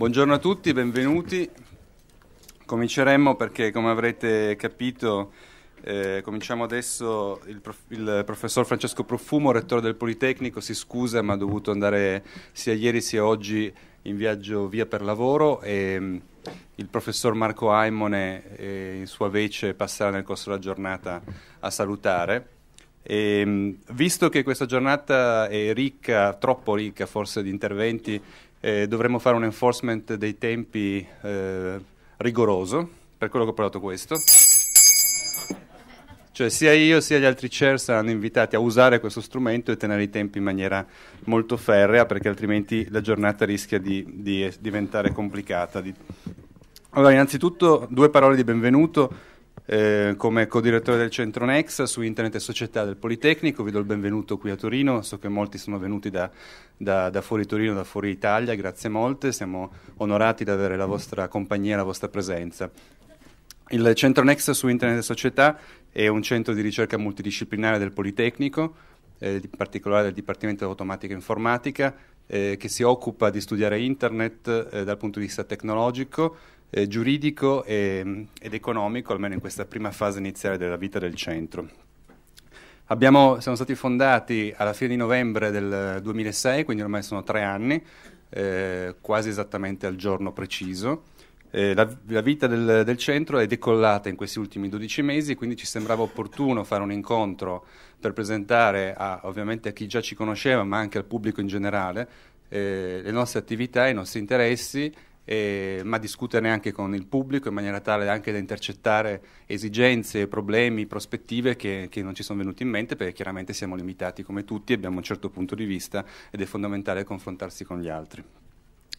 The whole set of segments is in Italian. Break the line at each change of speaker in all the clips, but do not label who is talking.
Buongiorno a tutti, benvenuti. Cominceremo perché, come avrete capito, eh, cominciamo adesso. Il, prof, il, professor Francesco Profumo, rettore del Politecnico, si scusa ma ha dovuto andare sia ieri sia oggi in viaggio via per lavoro e mm, il professor Marco Aimone eh, in sua vece passerà nel corso della giornata a salutare. E, mm, visto che questa giornata è ricca, troppo ricca forse di interventi eh, dovremmo fare un enforcement dei tempi eh, rigoroso, per quello che ho provato questo. Cioè sia io sia gli altri chair saranno invitati a usare questo strumento e tenere i tempi in maniera molto ferrea perché altrimenti la giornata rischia di, di diventare complicata. Allora, innanzitutto due parole di benvenuto eh, come co-direttore del Centro Nex su Internet e Società del Politecnico. Vi do il benvenuto qui a Torino, so che molti sono venuti da, da, da fuori Torino, da fuori Italia, grazie molte, siamo onorati di avere la vostra compagnia, e la vostra presenza. Il Centro Nex su Internet e Società è un centro di ricerca multidisciplinare del Politecnico, eh, in particolare del Dipartimento di Automatica e Informatica, eh, che si occupa di studiare Internet eh, dal punto di vista tecnologico eh, giuridico e, ed economico, almeno in questa prima fase iniziale della vita del centro. Abbiamo, siamo stati fondati alla fine di novembre del 2006, quindi ormai sono tre anni, eh, quasi esattamente al giorno preciso. Eh, la, la, vita del, del, centro è decollata in questi ultimi 12 mesi, quindi ci sembrava opportuno fare un incontro per presentare a, ovviamente a chi già ci conosceva, ma anche al pubblico in generale, eh, le nostre attività, i nostri interessi eh, ma discuterne anche con il pubblico in maniera tale anche da intercettare esigenze, problemi, prospettive che, che non ci sono venute in mente perché chiaramente siamo limitati come tutti, abbiamo un certo punto di vista ed è fondamentale confrontarsi con gli altri.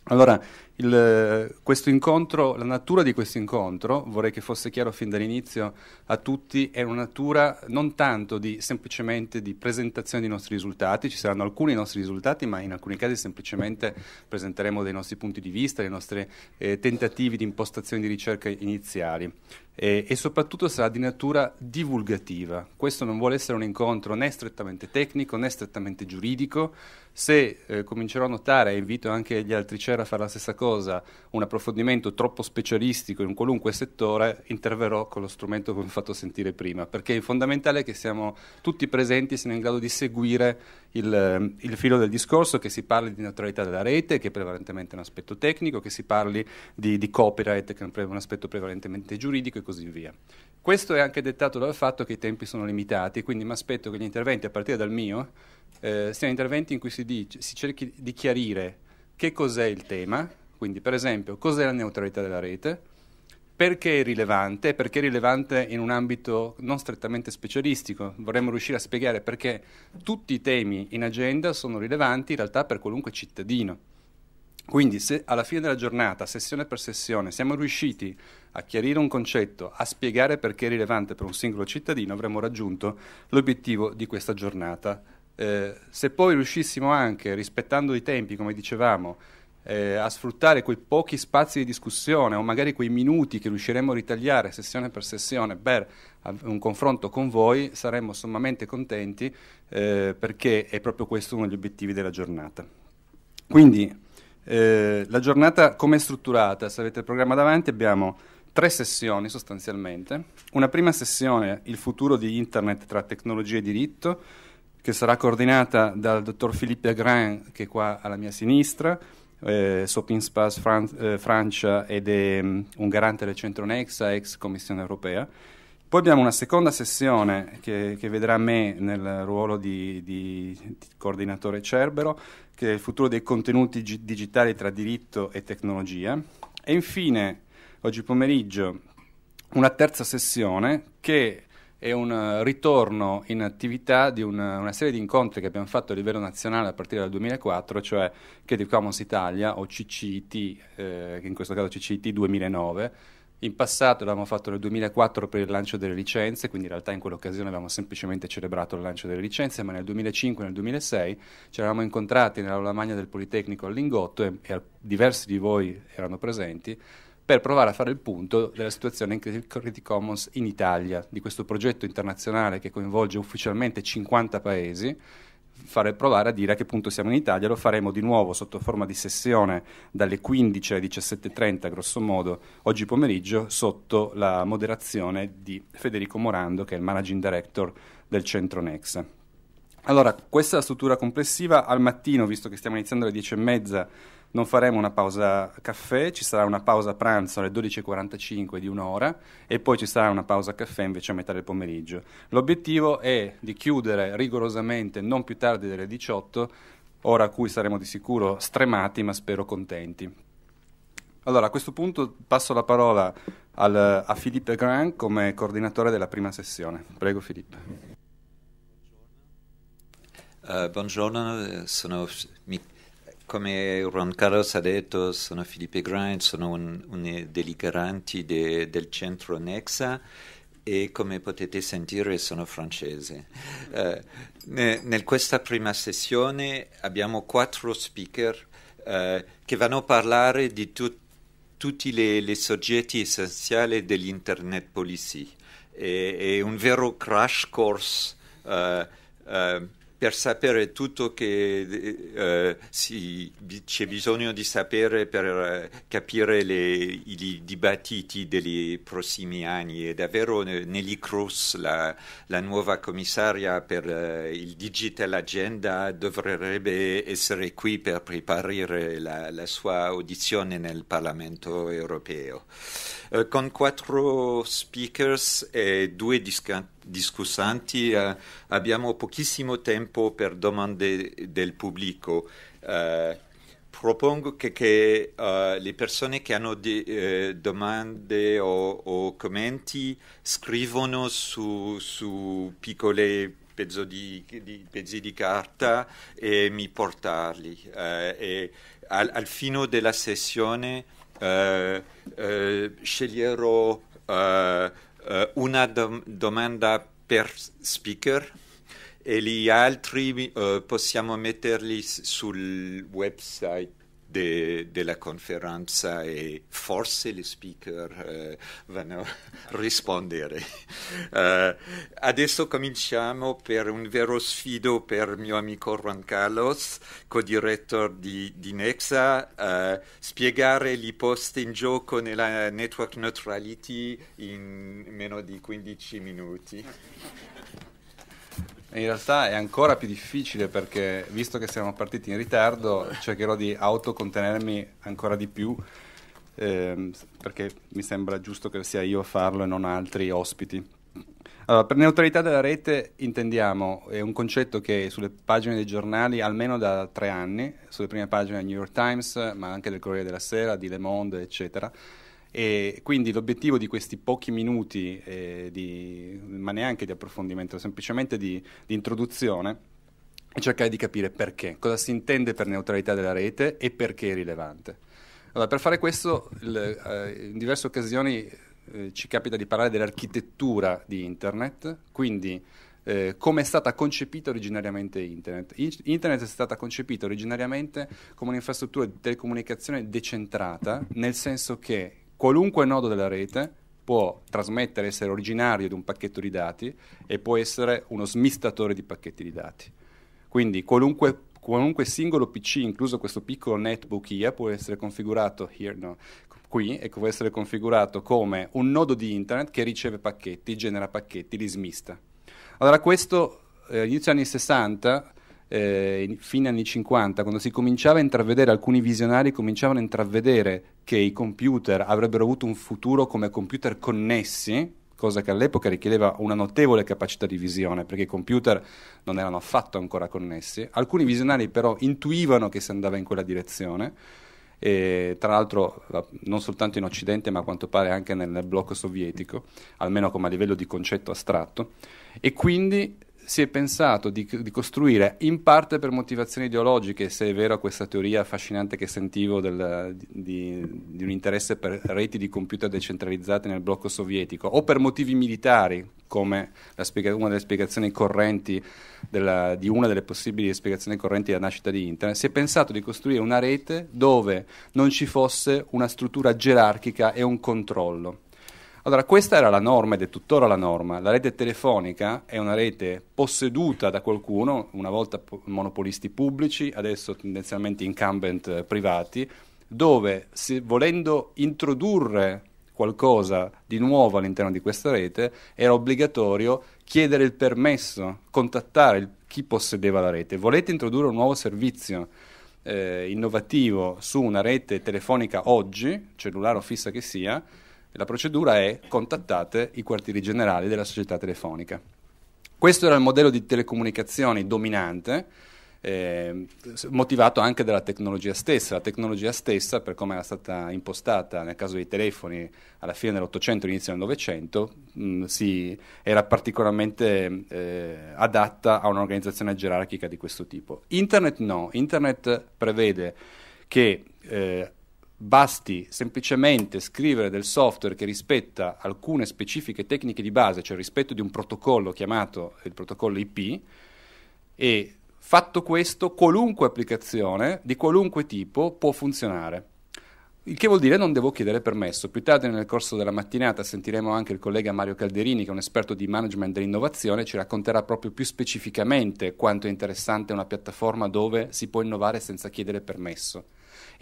Allora, il, la natura di questo incontro, vorrei che fosse chiaro fin dall'inizio a tutti, è una natura non tanto di, semplicemente di presentazione dei nostri risultati, ci saranno alcuni nostri risultati, ma in alcuni casi semplicemente presenteremo dei nostri punti di vista, dei nostri eh, tentativi di impostazione di ricerca iniziali. E, e, soprattutto sarà di natura divulgativa. Questo non vuole essere un incontro né strettamente tecnico né strettamente giuridico, se eh, comincerò a notare, e invito anche gli altri CER a fare la stessa cosa, un approfondimento troppo specialistico in qualunque settore, interverrò con lo strumento che vi ho fatto sentire prima, perché è fondamentale che siamo tutti presenti e siamo in grado di seguire il, eh, il filo del discorso, che si parli di neutralità della rete, che è prevalentemente un aspetto tecnico, che si parli di, di copyright, che è un aspetto prevalentemente giuridico e così via. Questo è anche dettato dal fatto che i tempi sono limitati, quindi mi aspetto che gli interventi a partire dal mio eh, siano interventi in cui si, dice, si cerchi di chiarire che cos'è il tema, quindi per esempio cos'è la neutralità della rete, perché è rilevante, perché è rilevante in un ambito non strettamente specialistico. Vorremmo riuscire a spiegare perché tutti i temi in agenda sono rilevanti in realtà per qualunque cittadino. Quindi se alla fine della giornata, sessione per sessione, siamo riusciti a chiarire un concetto, a spiegare perché è rilevante per un singolo cittadino, avremmo raggiunto l'obiettivo di questa giornata eh, se poi riuscissimo anche, rispettando i tempi, come dicevamo, eh, a sfruttare quei pochi spazi di discussione o magari quei minuti che riusciremo a ritagliare sessione per sessione per un confronto con voi, saremmo sommamente contenti eh, perché è proprio questo uno degli obiettivi della giornata. Quindi eh, la giornata come è strutturata? Se avete il programma davanti abbiamo tre sessioni sostanzialmente. Una prima sessione, il futuro di Internet tra tecnologia e diritto, che sarà coordinata dal dottor Philippe Agrin, che è qua alla mia sinistra, eh, Sopinspas Fran- eh, Francia ed è um, un garante del centro Nexa, ex Commissione europea. Poi abbiamo una seconda sessione che, che vedrà me nel ruolo di, di, di, coordinatore Cerbero, che è il futuro dei contenuti gi- digitali tra diritto e tecnologia. E infine, oggi pomeriggio, una terza sessione che è un eh, ritorno in attività di una, eh, una, serie di incontri che abbiamo fatto a livello nazionale a partire dal 2004, cioè Creative Commons Italia o CCIT, eh, che in questo caso CCIT 2009. In passato l'abbiamo fatto nel 2004 per il lancio delle licenze, quindi in realtà in quell'occasione abbiamo semplicemente celebrato il lancio delle licenze, ma nel 2005 e nel 2006 ci eravamo incontrati nell'aula magna del Politecnico a Lingotto e, e diversi di voi erano presenti per provare a fare il punto della situazione in Creative Commons in Italia, di questo progetto internazionale che coinvolge ufficialmente 50 paesi. Fare, provare a dire a che punto siamo in Italia, lo faremo di nuovo sotto forma di sessione dalle 15 alle 17.30 grosso modo oggi pomeriggio sotto la moderazione di Federico Morando che è il Managing Director del Centro Nex. Allora, questa è la struttura complessiva, al mattino, visto che stiamo iniziando alle 10.30, non faremo una pausa caffè, ci sarà una pausa pranzo alle 12.45 di un'ora e poi ci sarà una pausa caffè invece a metà del pomeriggio. L'obiettivo è di chiudere rigorosamente non più tardi delle 18, ora a cui saremo di sicuro stremati ma spero contenti. Allora, a questo punto passo la parola al, a Philippe Grand come coordinatore della prima sessione. Prego Philippe.
Uh, buongiorno, eh, sono come Ron Carlos ha detto, sono Felipe Grind, sono un, un dei garanti de, del centro Nexa e come potete sentire sono francese. Eh, ne, nel questa prima sessione abbiamo quattro speaker eh, che vanno a parlare di tu, tutti i soggetti essenziali dell'Internet Policy. È, un vero crash course. Eh, eh per sapere tutto che eh, si, c'è bisogno di sapere per eh, capire le, i dibattiti dei prossimi anni e davvero eh, Nelly Cruz, la, la nuova commissaria per eh, il Digital Agenda, dovrebbe essere qui per preparare la, la sua audizione nel Parlamento europeo. Eh, con quattro speakers e due discussioni discussanti, eh, abbiamo pochissimo tempo per domande del pubblico. Eh, propongo che, che eh, le persone che hanno de, eh, domande o, o, commenti scrivono su, su piccole pezzo di, di, pezzi di carta e mi portarli. Eh, e al, al, fine della sessione eh, sceglierò eh, una dom- domanda per speaker e gli altri eh, possiamo metterli sul website de, della conferenza e forse gli speaker uh, eh, vanno a rispondere. Uh, adesso cominciamo per un vero sfido per mio amico Juan Carlos, co-direttore di, di, Nexa, uh, spiegare gli post in gioco nella network neutrality in meno di 15 minuti. In realtà è ancora più difficile
perché, visto che siamo partiti in ritardo, cercherò di autocontenermi ancora di più, ehm, perché mi sembra giusto che sia io a farlo e non altri ospiti. Allora, per neutralità della rete intendiamo, è un concetto che sulle pagine dei giornali, almeno da tre anni, sulle prime pagine del New York Times, ma anche del Corriere della Sera, di Le Monde, eccetera, e quindi l'obiettivo di questi pochi minuti, eh, di, ma neanche di approfondimento, semplicemente di, di introduzione, è cercare di capire perché, cosa si intende per neutralità della rete e perché è rilevante. Allora, per fare questo, le, eh, in diverse occasioni eh, ci capita di parlare dell'architettura di Internet, quindi eh, come è stata concepita originariamente Internet. In- Internet è stata concepita originariamente come un'infrastruttura di telecomunicazione decentrata, nel senso che qualunque nodo della rete può trasmettere, essere originario di un pacchetto di dati e può essere uno smistatore di pacchetti di dati. Quindi qualunque qualunque singolo PC, incluso questo piccolo netbook IA, può essere configurato here, no, qui e può essere configurato come un nodo di internet che riceve pacchetti, genera pacchetti, li smista. Allora questo, eh, inizio anni 60, eh, fine anni 50, quando si cominciava a intravedere, alcuni visionari cominciavano a intravedere che i computer avrebbero avuto un futuro come computer connessi, cosa che all'epoca richiedeva una notevole capacità di visione, perché i computer non erano affatto ancora connessi. Alcuni visionari però intuivano che si andava in quella direzione. E, tra l'altro non soltanto in Occidente ma a quanto pare anche nel blocco sovietico, almeno come a livello di concetto astratto, e quindi si è pensato di, di, costruire, in parte per motivazioni ideologiche, se è vero questa teoria affascinante che sentivo del, di, di, un interesse per reti di computer decentralizzate nel blocco sovietico, o per motivi militari, come spiega- una delle spiegazioni correnti della, di una delle possibili spiegazioni correnti della nascita di Internet, si è pensato di costruire una rete dove non ci fosse una struttura gerarchica e un controllo. Allora, questa era la norma ed è tuttora la norma. La rete telefonica è una rete posseduta da qualcuno, una volta monopolisti pubblici, adesso tendenzialmente incumbent eh, privati, dove se, volendo introdurre qualcosa di nuovo all'interno di questa rete era obbligatorio chiedere il permesso, contattare il, chi possedeva la rete. Volete introdurre un nuovo servizio? Eh, innovativo su una rete telefonica oggi, cellulare o fissa che sia, la procedura è contattate i quartieri generali della società telefonica. Questo era il modello di telecomunicazioni dominante, eh, motivato anche dalla tecnologia stessa. La tecnologia stessa, per come era stata impostata nel caso dei telefoni alla fine dell'Ottocento, inizio del Novecento, era particolarmente eh, adatta a un'organizzazione gerarchica di questo tipo. Internet no, Internet prevede che eh, basti semplicemente scrivere del software che rispetta alcune specifiche tecniche di base, cioè il rispetto di un protocollo chiamato il protocollo IP, e fatto questo qualunque applicazione di qualunque tipo può funzionare. Il che vuol dire non devo chiedere permesso. Più tardi nel corso della mattinata sentiremo anche il collega Mario Calderini, che è un esperto di management dell'innovazione, ci racconterà proprio più specificamente quanto è interessante una piattaforma dove si può innovare senza chiedere permesso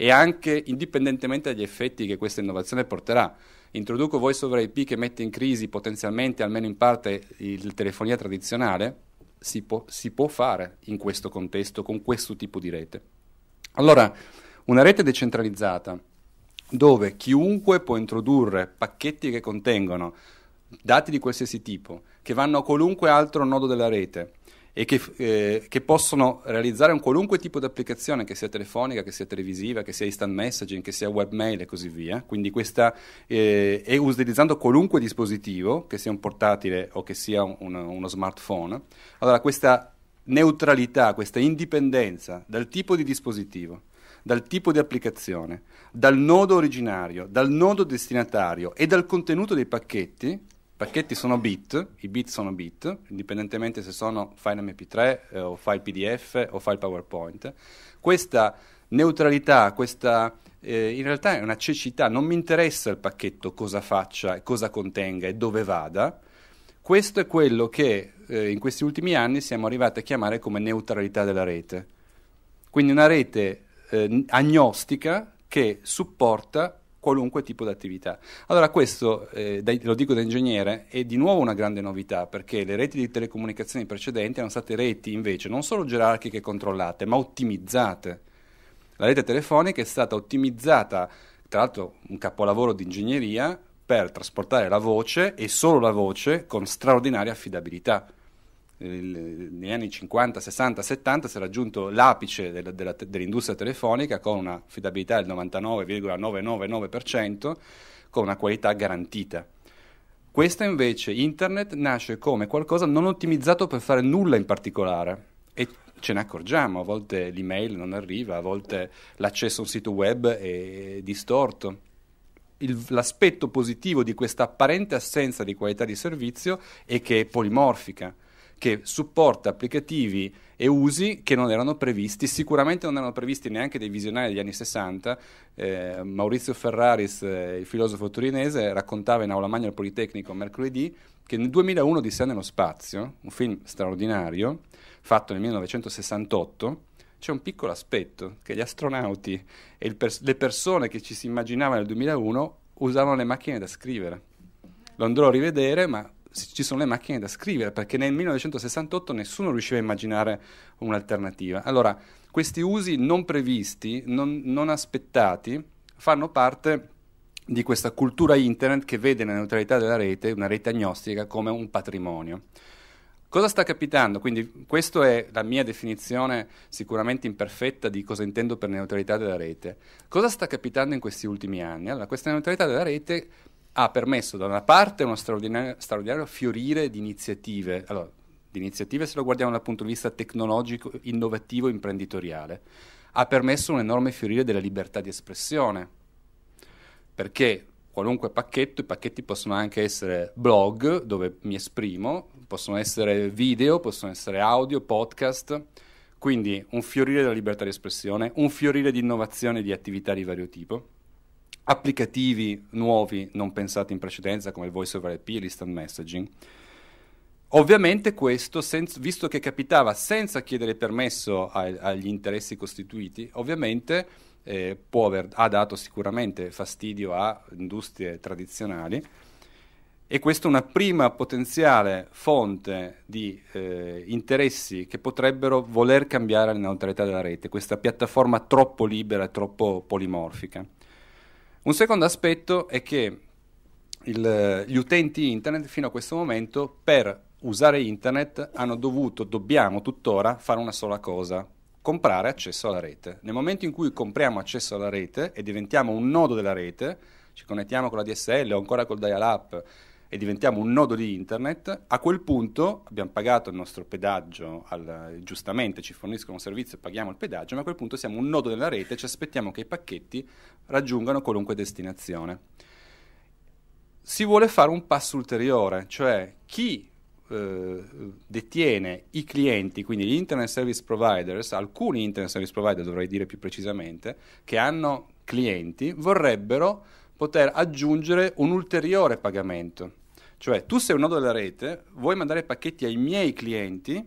e anche indipendentemente dagli effetti che questa innovazione porterà. Introduco voice over IP che mette in crisi potenzialmente, almeno in parte, il telefonia tradizionale? Si può, si può fare in questo contesto, con questo tipo di rete. Allora, una rete decentralizzata dove chiunque può introdurre pacchetti che contengono dati di qualsiasi tipo, che vanno a qualunque altro nodo della rete, e che, eh, che, possono realizzare un qualunque tipo di applicazione, che sia telefonica, che sia televisiva, che sia instant messaging, che sia webmail e così via. Quindi questa, eh, e utilizzando qualunque dispositivo, che sia un portatile o che sia un, uno smartphone, allora questa neutralità, questa indipendenza dal tipo di dispositivo, dal tipo di applicazione, dal nodo originario, dal nodo destinatario e dal contenuto dei pacchetti pacchetti sono bit, i bit sono bit, indipendentemente se sono file mp3 eh, o file pdf o file powerpoint. Questa neutralità, questa eh, in realtà è una cecità, non mi interessa il pacchetto cosa faccia, cosa contenga e dove vada. Questo è quello che eh, in questi ultimi anni siamo arrivati a chiamare come neutralità della rete. Quindi una rete eh, agnostica che supporta qualunque tipo di attività. Allora questo, eh, dai, lo dico da ingegnere, è di nuovo una grande novità perché le reti di telecomunicazioni precedenti erano state reti invece non solo gerarchiche controllate, ma ottimizzate. La rete telefonica è stata ottimizzata, tra l'altro un capolavoro di ingegneria, per trasportare la voce e solo la voce con straordinaria affidabilità negli anni 50, 60, 70 si è raggiunto l'apice della, della, dell'industria telefonica con una affidabilità del 99,999%, con una qualità garantita. Questa invece, internet, nasce come qualcosa non ottimizzato per fare nulla in particolare. E ce ne accorgiamo, a volte l'email non arriva, a volte l'accesso a un sito web è distorto. Il, l'aspetto positivo di questa apparente assenza di qualità di servizio è che è polimorfica che supporta applicativi e usi che non erano previsti, sicuramente non erano previsti neanche dai visionari degli anni 60. Eh, Maurizio Ferraris, eh, il filosofo torinese, raccontava in aula magna al Politecnico mercoledì che nel 2001 di Sé nello spazio, un film straordinario, fatto nel 1968, c'è un piccolo aspetto che gli astronauti e pers- le persone che ci si immaginava nel 2001 usavano le macchine da scrivere. Lo andrò a rivedere, ma ci sono le macchine da scrivere, perché nel 1968 nessuno riusciva a immaginare un'alternativa. Allora, questi usi non previsti, non, non aspettati, fanno parte di questa cultura internet che vede la neutralità della rete, una rete agnostica, come un patrimonio. Cosa sta capitando? Quindi questa è la mia definizione sicuramente imperfetta di cosa intendo per neutralità della rete. Cosa sta capitando in questi ultimi anni? Allora, questa neutralità della rete ha permesso da una parte uno straordinario, straordinario fiorire di iniziative, allora, di iniziative se lo guardiamo dal punto di vista tecnologico, innovativo, imprenditoriale, ha permesso un enorme fiorire della libertà di espressione, perché qualunque pacchetto, i pacchetti possono anche essere blog dove mi esprimo, possono essere video, possono essere audio, podcast, quindi un fiorire della libertà di espressione, un fiorire di innovazione e di attività di vario tipo applicativi nuovi non pensati in precedenza come il voice over IP e l'instant messaging. Ovviamente questo, senz- visto che capitava senza chiedere permesso a- agli interessi costituiti, ovviamente eh, aver- ha dato sicuramente fastidio a industrie tradizionali e questa è una prima potenziale fonte di eh, interessi che potrebbero voler cambiare la neutralità della rete, questa piattaforma troppo libera e troppo polimorfica. Un secondo aspetto è che il, gli utenti internet fino a questo momento per usare internet hanno dovuto, dobbiamo tuttora fare una sola cosa, comprare accesso alla rete. Nel momento in cui compriamo accesso alla rete e diventiamo un nodo della rete, ci connettiamo con la DSL o ancora col dial-up e diventiamo un nodo di internet, a quel punto abbiamo pagato il nostro pedaggio, al, giustamente ci forniscono un servizio e paghiamo il pedaggio, ma a quel punto siamo un nodo della rete e ci aspettiamo che i pacchetti raggiungano qualunque destinazione. Si vuole fare un passo ulteriore, cioè chi eh, detiene i clienti, quindi gli internet service providers, alcuni internet service provider dovrei dire più precisamente, che hanno clienti, vorrebbero poter aggiungere un ulteriore pagamento. Cioè tu sei un nodo della rete, vuoi mandare pacchetti ai miei clienti,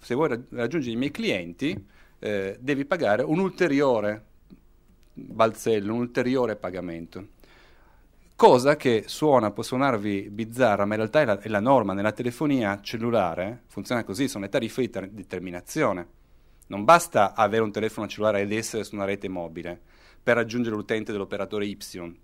se vuoi raggiungere i miei clienti eh, devi pagare un ulteriore balzello, un ulteriore pagamento. Cosa che suona, può suonarvi bizzarra, ma in realtà è la, è la norma. Nella telefonia cellulare funziona così, sono le tariffe di ter- determinazione. Non basta avere un telefono cellulare ed essere su una rete mobile per raggiungere l'utente dell'operatore Y,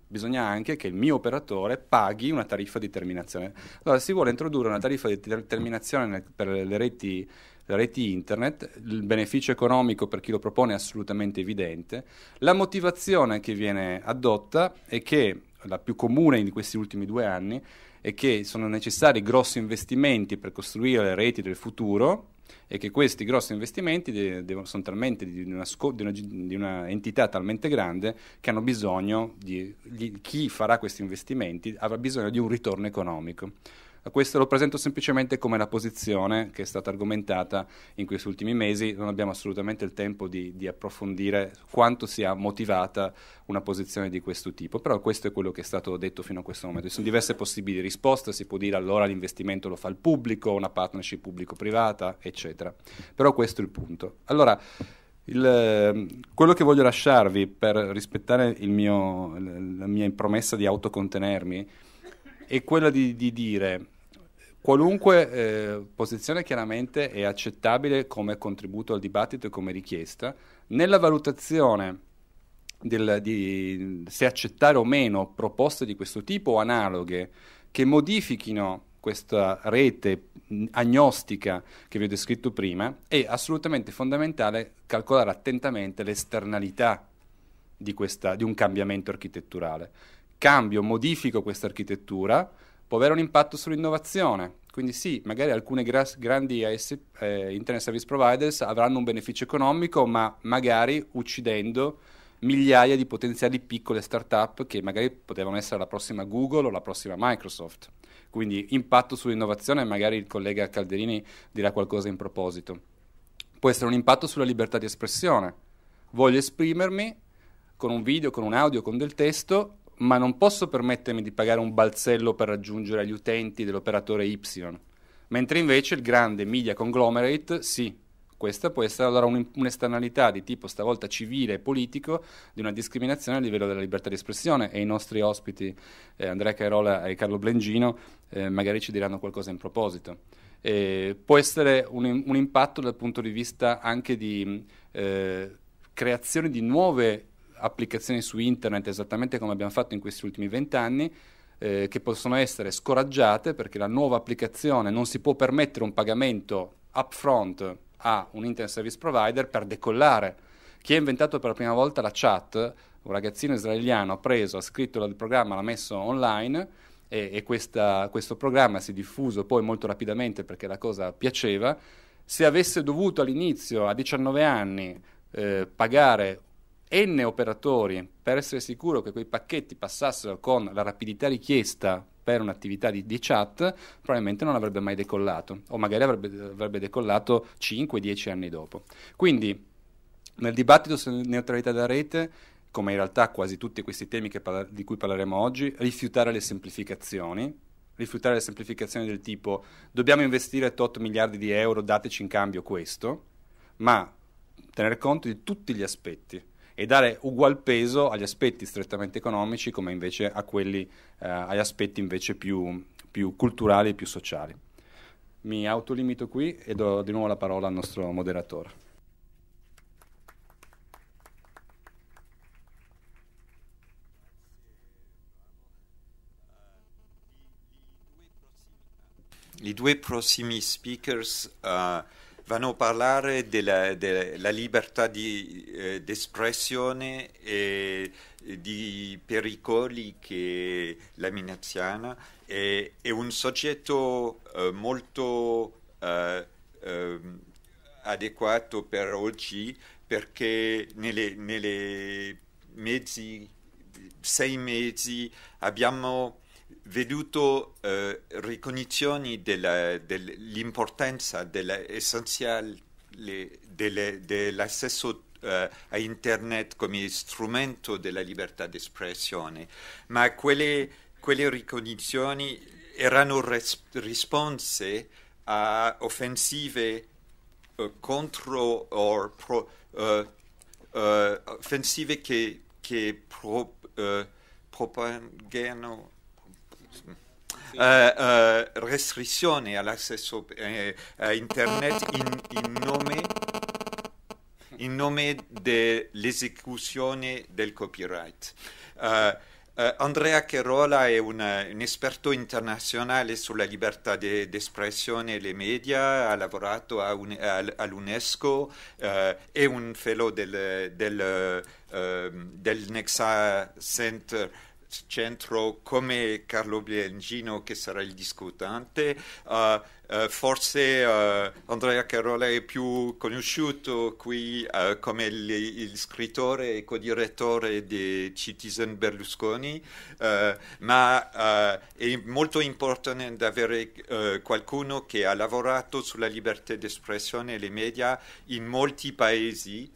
bisogna anche che il mio operatore paghi una tariffa di terminazione. Allora, si vuole introdurre una tariffa di ter- terminazione per le reti le reti internet, il beneficio economico per chi lo propone è assolutamente evidente, la motivazione che viene adotta è che la più comune in questi ultimi due anni è che sono necessari grossi investimenti per costruire le reti del futuro e che questi grossi investimenti de- de- sono talmente di una, sco- di, una, di una, entità talmente grande che hanno bisogno di, di chi farà questi investimenti avrà bisogno di un ritorno economico. Questo lo presento semplicemente come la posizione che è stata argomentata in questi ultimi mesi, non abbiamo assolutamente il tempo di, di approfondire quanto sia motivata una posizione di questo tipo, però questo è quello che è stato detto fino a questo momento. Ci sono diverse possibili risposte, si può dire allora l'investimento lo fa il pubblico, una partnership pubblico-privata, eccetera. Però questo è il punto. Allora, il, quello che voglio lasciarvi per rispettare mio, la mia promessa di autocontenermi è quella di, di dire Qualunque eh, posizione chiaramente è accettabile come contributo al dibattito e come richiesta. Nella valutazione del, di se accettare o meno proposte di questo tipo o analoghe che modifichino questa rete agnostica che vi ho descritto prima, è assolutamente fondamentale calcolare attentamente l'esternalità di, questa, di un cambiamento architetturale. Cambio, modifico questa architettura può avere un impatto sull'innovazione. Quindi sì, magari alcune gra- grandi AS, eh, Internet Service Providers avranno un beneficio economico, ma magari uccidendo migliaia di potenziali piccole start-up che magari potevano essere la prossima Google o la prossima Microsoft. Quindi impatto sull'innovazione, magari il collega Calderini dirà qualcosa in proposito. Può essere un impatto sulla libertà di espressione. Voglio esprimermi con un video, con un audio, con del testo, ma non posso permettermi di pagare un balzello per raggiungere gli utenti dell'operatore Y. Mentre invece il grande media conglomerate, sì, questa può essere allora un'esternalità di tipo stavolta civile e politico di una discriminazione a livello della libertà di espressione e i nostri ospiti eh, Andrea Carola e Carlo Blengino eh, magari ci diranno qualcosa in proposito. Eh, può essere un, un, impatto dal punto di vista anche di mm, eh, creazione di nuove applicazioni su internet, esattamente come abbiamo fatto in questi ultimi vent'anni, eh, che possono essere scoraggiate perché la nuova applicazione non si può permettere un pagamento upfront a un internet service provider per decollare. Chi ha inventato per la prima volta la chat, un ragazzino israeliano, ha preso, ha scritto il programma, l'ha messo online e, e questa, questo programma si è diffuso poi molto rapidamente perché la cosa piaceva. Se avesse dovuto all'inizio, a 19 anni, eh, pagare n operatori per essere sicuro che quei pacchetti passassero con la rapidità richiesta per un'attività di, di chat, probabilmente non avrebbe mai decollato, o magari avrebbe, avrebbe decollato 5-10 anni dopo. Quindi nel dibattito sulla neutralità della rete come in realtà quasi tutti questi temi parla- di cui parleremo oggi, rifiutare le semplificazioni, rifiutare le semplificazioni del tipo dobbiamo investire tot miliardi di euro, dateci in cambio questo, ma tenere conto di tutti gli aspetti e dare ugual peso agli aspetti strettamente economici come invece a quelli, eh, agli aspetti invece più, più culturali e più sociali. Mi autolimito qui e do di nuovo la parola al nostro moderatore.
I due prossimi speakers uh, vanno a parlare della, della libertà di eh, espressione e di pericoli che la minaziana è, è un soggetto eh, molto eh, ehm, adeguato per oggi perché nelle, nelle mezzi, sei mesi abbiamo veduto eh, ricognizioni dell'importanza dell'essenziale essenziale dell'accesso eh, a internet come strumento della libertà d'espressione, ma quelle, quelle ricognizioni erano res, risponse a offensive eh, contro o pro, eh, eh, offensive che, che pro, eh, propagano eh, eh, restrizioni all'accesso a eh, eh, internet in, in nome in nome dell'esecuzione del copyright. Uh, uh, Andrea Cherola è una, un esperto internazionale sulla libertà di espressione e le media, ha lavorato un, a, all'UNESCO, uh, è un fellow del, del, del Nexa Center centro come Carlo Biagino che sarà il discutante, uh, uh, forse uh, Andrea Carola è più conosciuto qui come il, il, scrittore e co-direttore di Citizen Berlusconi, ma è molto importante avere qualcuno che ha lavorato sulla libertà d'espressione e le media in molti paesi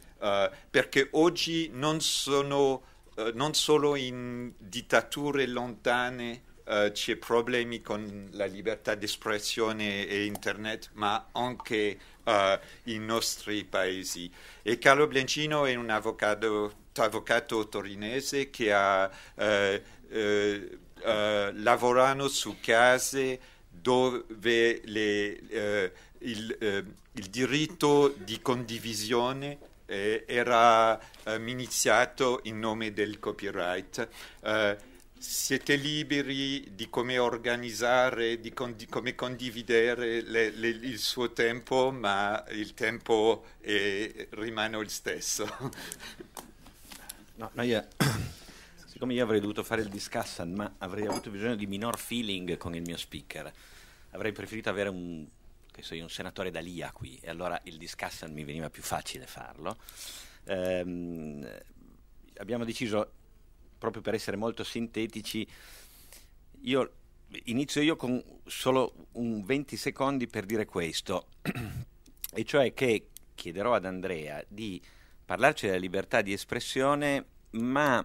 perché oggi non sono eh, non solo in dittature lontane eh, c'è problemi con la libertà di espressione e internet, ma anche eh, in nostri paesi. E Carlo Biancino è un avvocato, avvocato torinese che ha eh, eh, lavorato su case dove le, il, il diritto di condivisione eh, era eh, iniziato in nome del copyright. Eh, siete liberi di come organizzare, di condi- come condividere le, le, il suo tempo, ma il tempo è, rimane lo stesso. no, no, io siccome
io avrei dovuto fare il discussion, ma avrei avuto bisogno di minor feeling con il mio speaker, avrei preferito avere un che so io, un senatore d'Alia qui, e allora il discussion mi veniva più facile farlo. Ehm, abbiamo deciso, proprio per essere molto sintetici, io inizio io con solo un 20 secondi per dire questo, e cioè che chiederò ad Andrea di parlarci della libertà di espressione, ma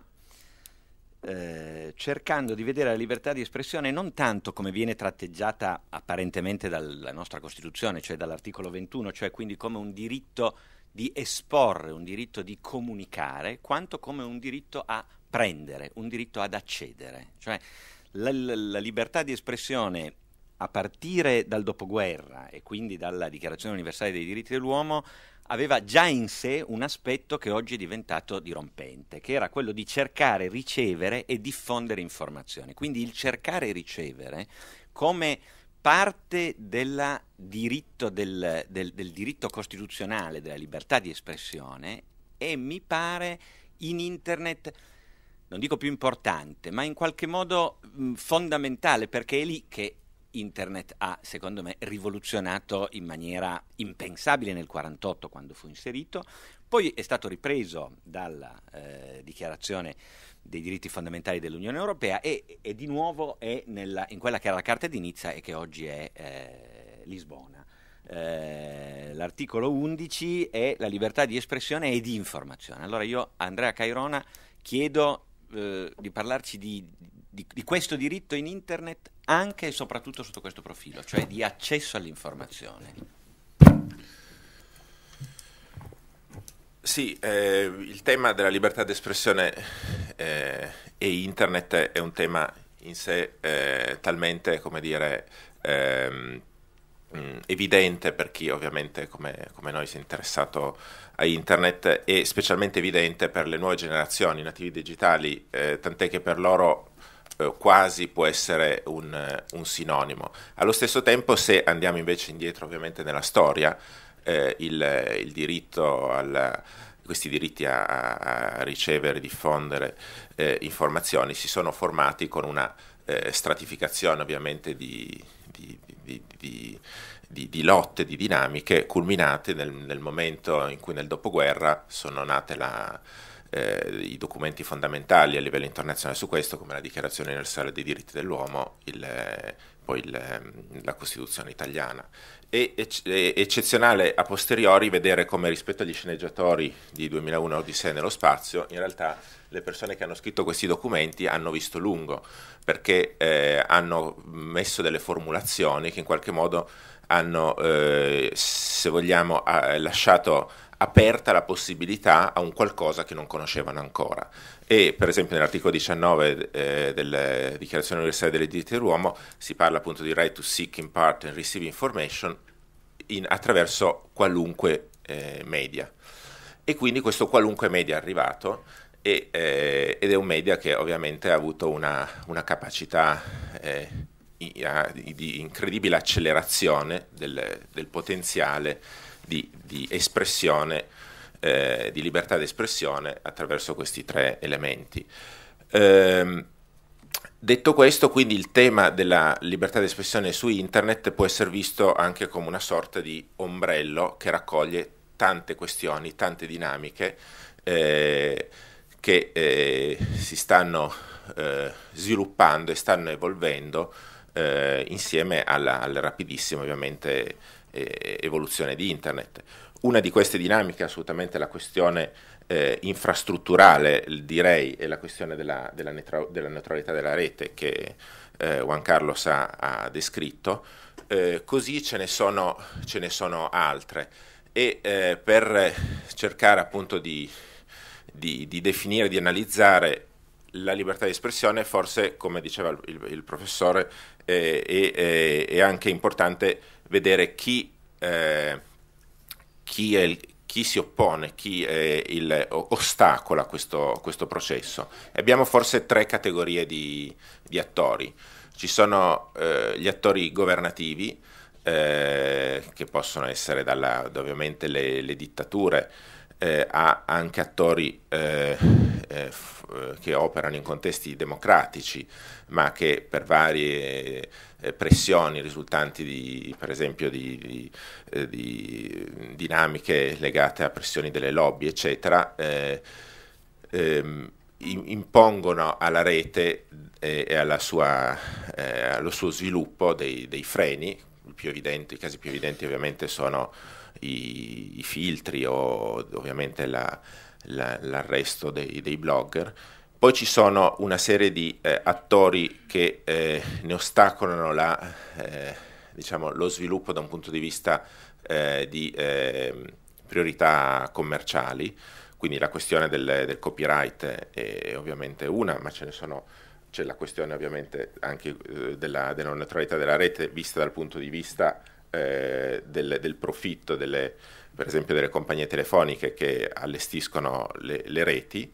eh, cercando di vedere la libertà di espressione non tanto come viene tratteggiata apparentemente dalla nostra Costituzione, cioè dall'articolo 21, cioè quindi come un diritto di esporre, un diritto di comunicare, quanto come un diritto a prendere, un diritto ad accedere. Cioè la, la libertà di espressione a partire dal dopoguerra e quindi dalla Dichiarazione universale dei diritti dell'uomo aveva già in sé un aspetto che oggi è diventato dirompente, che era quello di cercare, ricevere e diffondere informazioni. Quindi il cercare e ricevere come parte della diritto del, del, del diritto costituzionale della libertà di espressione e mi pare in internet non dico più importante, ma in qualche modo mh, fondamentale, perché è lì che internet ha, secondo me, rivoluzionato in maniera impensabile nel 1948 quando fu inserito, poi è stato ripreso dalla eh, dichiarazione dei diritti fondamentali dell'Unione Europea e, e di nuovo è nella, in quella che era la Carta di Nizza e che oggi è eh, Lisbona. Eh, l'articolo 11 è la libertà di espressione e di informazione. Allora io, Andrea Cairona, chiedo eh, di parlarci di, di, di, questo diritto in internet anche e soprattutto sotto questo profilo, cioè
di accesso all'informazione. Sì, eh, il tema della libertà d'espressione eh, e internet è un tema in sé eh, talmente, come dire, ehm, mm, evidente per chi ovviamente come, come, noi si è interessato a internet e specialmente evidente per le nuove generazioni nativi digitali, eh, tant'è che per loro eh, quasi può essere un, eh, un, sinonimo. Allo stesso tempo, se andiamo invece indietro ovviamente nella storia, eh, il, il, diritto alla, questi diritti a, a ricevere e diffondere eh, informazioni si sono formati con una eh, stratificazione ovviamente di, di, di, di, lotte, di dinamiche culminate nel, nel momento in cui nel dopoguerra sono nate la, eh, i documenti fondamentali a livello internazionale su questo, come la Dichiarazione universale dei diritti dell'uomo, il, eh, poi il, ehm, la Costituzione italiana. è eccezionale a posteriori vedere come rispetto agli sceneggiatori di 2001 Odissea nello spazio, in realtà le persone che hanno scritto questi documenti hanno visto lungo, perché eh, hanno messo delle formulazioni che in qualche modo hanno, eh, se vogliamo, ha lasciato aperta la possibilità a un qualcosa che non conoscevano ancora. E per esempio nell'articolo 19 eh, della Dichiarazione universale delle diritti dell'uomo si parla appunto di right to seek, impart and receive information in, attraverso qualunque eh, media. E quindi questo qualunque media è arrivato e, eh, ed è un media che ovviamente ha avuto una, una capacità eh, di incredibile accelerazione del, del potenziale di, di espressione, eh, di libertà d'espressione attraverso questi tre elementi. Ehm, detto questo, quindi il tema della libertà d'espressione su internet può essere visto anche come una sorta di ombrello che raccoglie tante questioni, tante dinamiche eh, che eh, si stanno eh, sviluppando e stanno evolvendo eh, insieme al rapidissimo ovviamente eh, evoluzione di Internet. Una di queste dinamiche è assolutamente la questione eh, infrastrutturale, direi, e la questione della, della, neutra, della neutralità della rete che eh, Juan Carlos ha, ha descritto, eh, così ce ne sono, ce ne sono altre. E eh, per cercare appunto di, di, di definire, di analizzare la libertà di espressione forse, come diceva il, il professore, eh, è, eh, è, anche importante vedere chi, eh, chi, il, chi si oppone, chi il, ostacola questo, questo, processo. Abbiamo forse tre categorie di, di attori. Ci sono eh, gli attori governativi, eh, che possono essere dalla, ovviamente le, le dittature, eh, a anche attori eh, eh f- eh, che operano in contesti democratici, ma che per varie eh, pressioni risultanti di, per esempio di, di, di, dinamiche legate a pressioni delle lobby, eccetera, ehm, impongono alla rete e sua, eh, allo suo sviluppo dei, dei freni, più evidenti, i casi più evidenti ovviamente sono i, i filtri o ovviamente la, la, l'arresto dei, dei, blogger. Poi ci sono una serie di eh, attori che eh, ne ostacolano la, eh, diciamo, lo sviluppo da un punto di vista eh, di ehm, priorità commerciali, quindi la questione del, del copyright è, è, ovviamente una, ma ce ne sono c'è la questione ovviamente anche eh, della, della neutralità della rete vista dal punto di vista eh, del, del, profitto delle, per esempio delle compagnie telefoniche che allestiscono le, le reti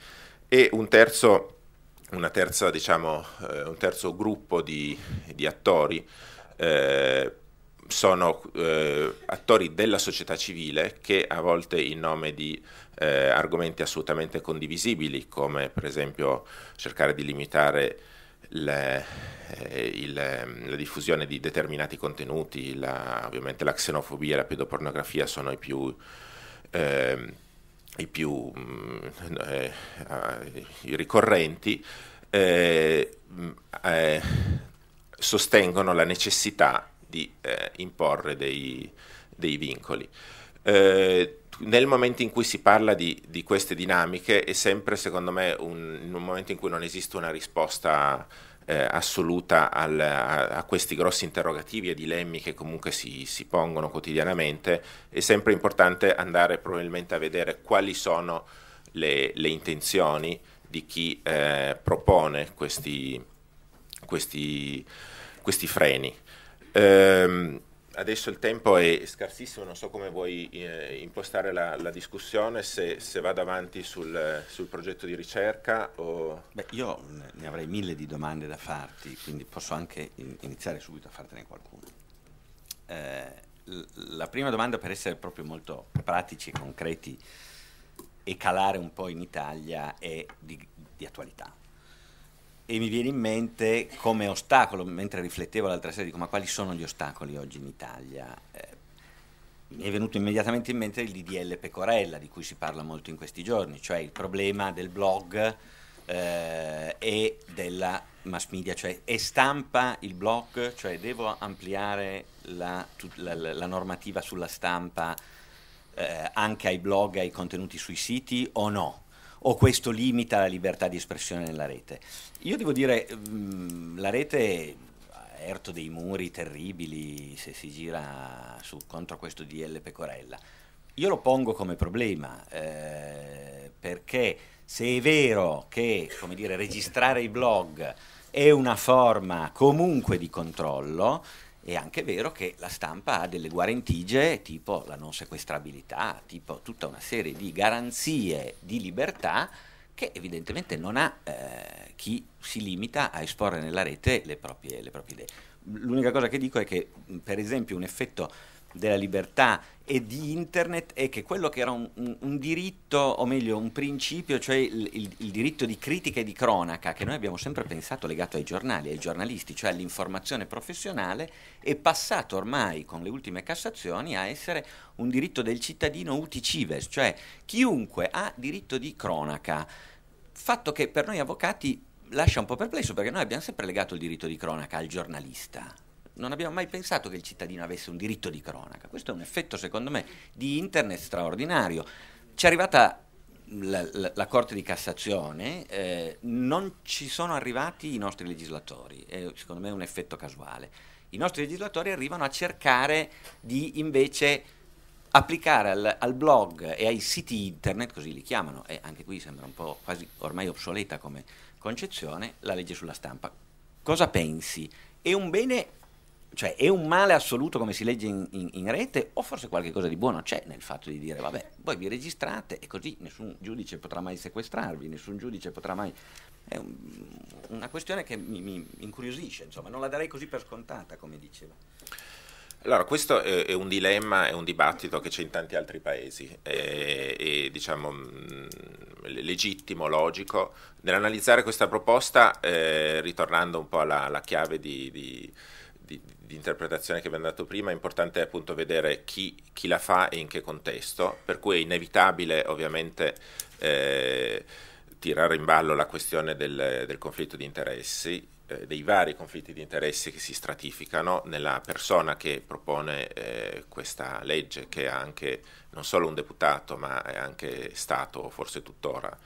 e un terzo, terza, diciamo, eh, un terzo gruppo di, di attori eh, sono eh, attori della società civile che a volte in nome di eh, argomenti assolutamente condivisibili come per esempio cercare di limitare le, eh, il, ehm, la diffusione di determinati contenuti, la, ovviamente la xenofobia e la pedopornografia sono i più, eh, i più mm, eh, ah, i ricorrenti, eh, mm, eh, sostengono la necessità di eh, imporre dei, dei vincoli. Eh, nel momento in cui si parla di, di queste dinamiche è sempre, secondo me, un, un, momento in cui non esiste una risposta eh, assoluta al, a, a, questi grossi interrogativi e dilemmi che comunque si, si, pongono quotidianamente, è sempre importante andare probabilmente a vedere quali sono le, le intenzioni di chi eh, propone questi, questi, questi freni. Ehm, adesso il tempo è scarsissimo, non so come vuoi eh, impostare la, la, discussione, se, se vado avanti sul, sul, progetto di ricerca o... Beh, io ne
avrei mille di domande da farti, quindi posso anche iniziare subito a fartene qualcuna. Eh, la prima domanda, per essere proprio molto pratici e concreti e calare un po' in Italia, è di, di attualità e mi viene in mente come ostacolo, mentre riflettevo l'altra sera, dico ma quali sono gli ostacoli oggi in Italia? Eh, mi è venuto immediatamente in mente il DDL Pecorella, di cui si parla molto in questi giorni, cioè il problema del blog eh, e della mass media, cioè è stampa il blog, cioè devo ampliare la, la, la normativa sulla stampa eh, anche ai blog, ai contenuti sui siti o no? o questo limita la libertà di espressione nella rete? Io devo dire, mh, mm, la rete ha erto dei muri terribili se si gira su, contro questo DL Pecorella. Io lo pongo come problema eh, perché se è vero che dire, registrare i blog è una forma comunque di controllo, è anche vero che la stampa ha delle guarentigie tipo la non sequestrabilità, tipo tutta una serie di garanzie di libertà che evidentemente non ha eh, chi si limita a esporre nella rete le proprie, le proprie idee. L'unica cosa che dico è che, per esempio, un effetto della libertà e di internet è che quello che era un, un, un diritto, o meglio un principio, cioè il, il, il, diritto di critica e di cronaca, che noi abbiamo sempre pensato legato ai giornali, ai giornalisti, cioè all'informazione professionale, è passato ormai con le ultime Cassazioni a essere un diritto del cittadino uticives, cioè chiunque ha diritto di cronaca. Fatto che per noi avvocati lascia un po' perplesso perché noi abbiamo sempre legato il diritto di cronaca al giornalista, non abbiamo mai pensato che il cittadino avesse un diritto di cronaca. Questo è un effetto, secondo me, di internet straordinario. Ci è arrivata la, la, la Corte di Cassazione, eh, non ci sono arrivati i nostri legislatori, è, secondo me è un effetto casuale. I nostri legislatori arrivano a cercare di invece applicare al, al, blog e ai siti internet, così li chiamano, e anche qui sembra un po' quasi ormai obsoleta come concezione, la legge sulla stampa. Cosa pensi? È un bene cioè è un male assoluto come si legge in, in, in, rete o forse qualche cosa di buono c'è nel fatto di dire vabbè voi vi registrate e così nessun giudice potrà mai sequestrarvi, nessun giudice potrà mai... È un, una questione che mi, mi, incuriosisce, insomma, non la darei così per scontata come diceva.
Allora, questo è, è un dilemma, è un dibattito che c'è in tanti altri paesi, e, è diciamo, mm, legittimo, logico. Nell'analizzare questa proposta, eh, ritornando un po' alla, alla chiave di, di di, di interpretazione che abbiamo dato prima, è importante appunto vedere chi, chi la fa e in che contesto, per cui è inevitabile ovviamente eh, tirare in ballo la questione del, del conflitto di interessi, eh, dei vari conflitti di interessi che si stratificano nella persona che propone eh, questa legge, che è anche non solo un deputato ma è anche Stato, forse tuttora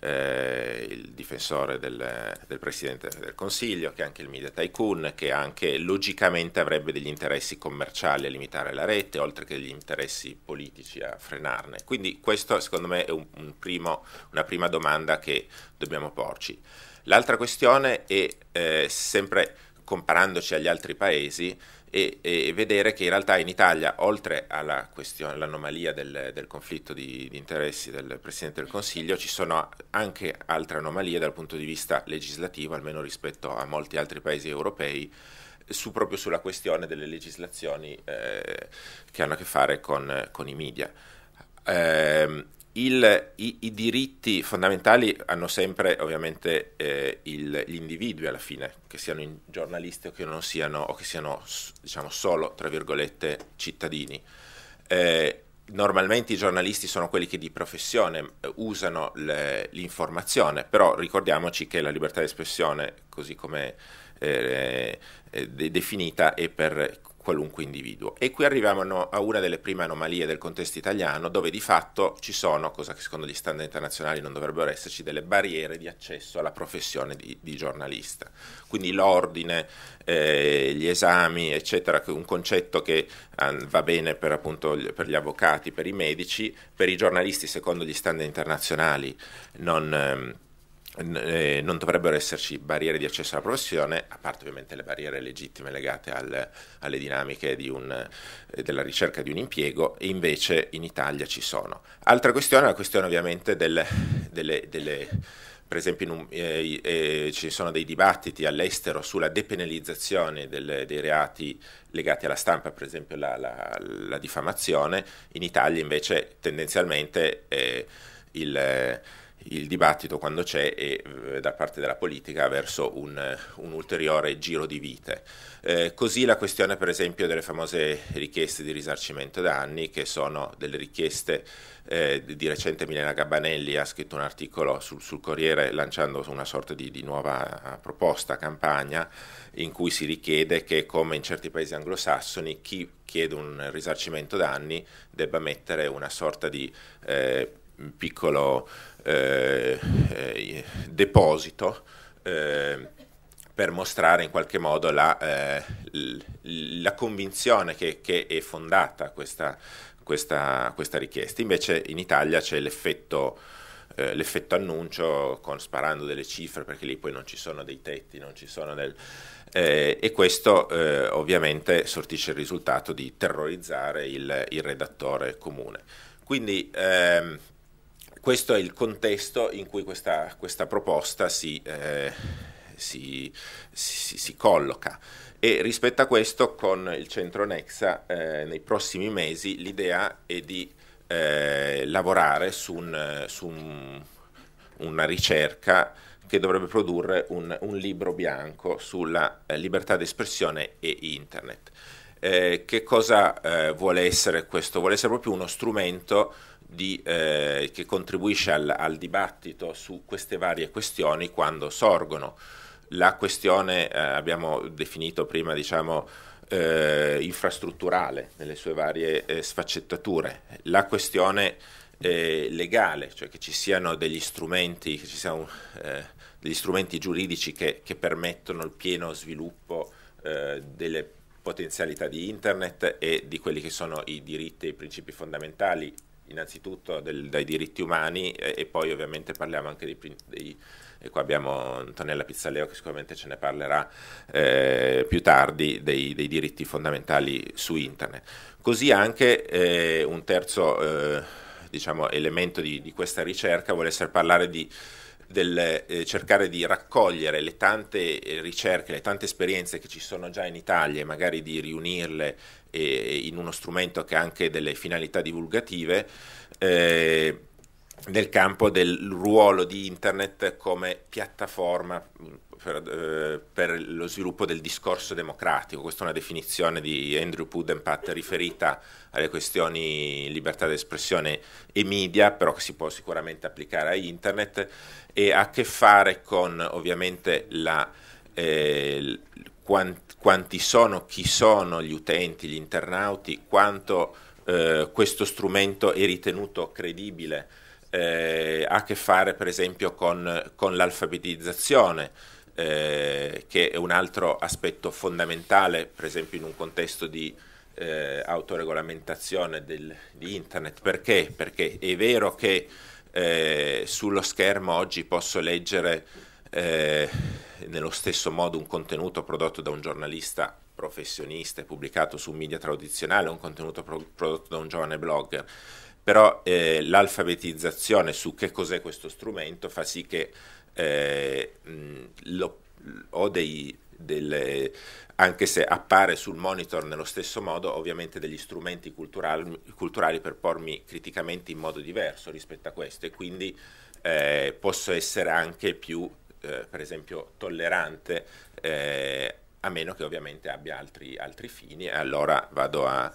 eh, il difensore del, del, Presidente del Consiglio, che è anche il media tycoon, che anche logicamente avrebbe degli interessi commerciali a limitare la rete, oltre che degli interessi politici a frenarne. Quindi questa secondo me è un, un primo, una prima domanda che dobbiamo porci. L'altra questione è eh, sempre comparandoci agli altri paesi, e, e, vedere che in realtà in Italia, oltre alla questione, all'anomalia del, del conflitto di, di, interessi del Presidente del Consiglio, ci sono anche altre anomalie dal punto di vista legislativo, almeno rispetto a molti altri paesi europei, su, proprio sulla questione delle legislazioni eh, che hanno a che fare con, con i media. Eh, il, i, i, diritti fondamentali hanno sempre ovviamente eh, il, gli individui alla fine, che siano giornalisti o che non siano, o che siano diciamo, solo, tra virgolette, cittadini. Eh, normalmente i giornalisti sono quelli che di professione eh, usano le, l'informazione, però ricordiamoci che la libertà di espressione, così come eh, eh definita, è per qualunque individuo. E qui arriviamo a una delle prime anomalie del contesto italiano, dove di fatto ci sono, cosa che secondo gli standard internazionali non dovrebbero esserci, delle barriere di accesso alla professione di, di giornalista. Quindi l'ordine, eh, gli esami, eccetera, un concetto che eh, va bene per, appunto, per gli avvocati, per i medici, per i giornalisti, secondo gli standard internazionali, non... Eh, eh, non dovrebbero esserci barriere di accesso alla professione, a parte ovviamente le barriere legittime legate al, alle dinamiche di un, eh, della ricerca di un impiego, e invece in Italia ci sono. Altra questione è la questione ovviamente del, delle, delle per esempio un, eh, eh, ci sono dei dibattiti all'estero sulla depenalizzazione del, dei reati legati alla stampa, per esempio la, la, la diffamazione, in Italia invece tendenzialmente eh, il il dibattito quando c'è e eh, da parte della politica verso un, eh, un ulteriore giro di vite. Eh, così la questione per esempio delle famose richieste di risarcimento danni, che sono delle richieste eh, di recente Milena Gabbanelli ha scritto un articolo sul, sul Corriere lanciando una sorta di, di, nuova eh, proposta, campagna, in cui si richiede che come in certi paesi anglosassoni chi chiede un risarcimento danni debba mettere una sorta di eh, piccolo eh, eh, deposito eh, per mostrare in qualche modo la, eh, la convinzione che, che, è fondata questa, questa, questa, richiesta. Invece in Italia c'è l'effetto l'effetto annuncio con, sparando delle cifre perché lì poi non ci sono dei tetti, non ci sono del... Eh, e questo eh, ovviamente sortisce il risultato di terrorizzare il, il redattore comune. Quindi ehm, questo è il contesto in cui questa, questa proposta si, eh, si, si, si, colloca. E rispetto a questo, con il centro Nexa, eh, nei prossimi mesi l'idea è di eh, lavorare su, un, su un, una ricerca che dovrebbe produrre un, un libro bianco sulla eh, libertà d'espressione e internet. Eh, che cosa eh, vuole essere questo? Vuole essere proprio uno strumento di, eh, che contribuisce al, al, dibattito su queste varie questioni quando sorgono. La questione eh, abbiamo definito prima diciamo, eh, infrastrutturale nelle sue varie eh, sfaccettature, la questione eh, legale, cioè che ci siano degli strumenti, ci siano, eh, degli strumenti giuridici che, che, permettono il pieno sviluppo delle potenzialità di Internet e di quelli che sono i diritti e i principi fondamentali innanzitutto del, dai diritti umani e, eh, e, poi ovviamente parliamo anche dei, dei e qua abbiamo Antonella Pizzaleo che sicuramente ce ne parlerà eh, più tardi, dei, dei, diritti fondamentali su internet. Così anche eh, un terzo eh, diciamo, elemento di, di, questa ricerca vuole essere parlare di del eh, cercare di raccogliere le tante eh, ricerche, le tante esperienze che ci sono già in Italia e magari di riunirle eh, in uno strumento che ha anche delle finalità divulgative eh, nel campo del ruolo di internet come piattaforma per, eh, per, lo sviluppo del discorso democratico. Questa è una definizione di Andrew Pudenpat riferita alle questioni libertà d'espressione e media, però che si può sicuramente applicare a internet e ha a che fare con ovviamente la, eh, quant, quanti sono, chi sono gli utenti, gli internauti, quanto eh, questo strumento è ritenuto credibile. Eh, ha a che fare per esempio con, con l'alfabetizzazione. Eh, che è un altro aspetto fondamentale, per esempio in un contesto di eh, autoregolamentazione del, di internet. Perché? Perché è vero che eh, sullo schermo oggi posso leggere eh, nello stesso modo un contenuto prodotto da un giornalista professionista e pubblicato su un media tradizionale, un contenuto pro- prodotto da un giovane blogger. Però eh, l'alfabetizzazione su che cos'è questo strumento fa sì che eh, mm, lo, ho dei, delle, anche se appare sul monitor nello stesso modo, ovviamente degli strumenti culturali, culturali per pormi criticamente in modo diverso rispetto a questo e quindi eh, posso essere anche più, eh, per esempio, tollerante, eh, a meno che ovviamente abbia altri, altri fini e allora vado a,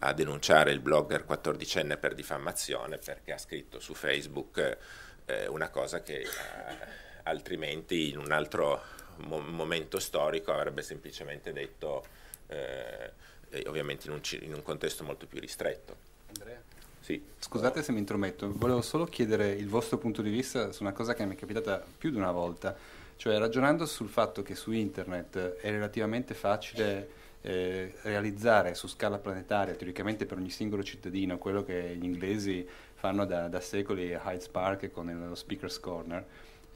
a, denunciare il blogger 14enne per diffamazione perché ha scritto su Facebook eh, una cosa che... Eh, altrimenti in un altro mo- momento storico avrebbe semplicemente detto, eh, ovviamente in un, in un contesto molto più ristretto. Andrea? Sì. Scusate
se mi intrometto, volevo solo chiedere il vostro punto di vista su una cosa che mi è capitata più di una volta, cioè ragionando sul fatto che su internet è relativamente facile eh, realizzare su scala planetaria, teoricamente per ogni singolo cittadino, quello che gli inglesi fanno da, da secoli a Hyde Park con lo Speaker's Corner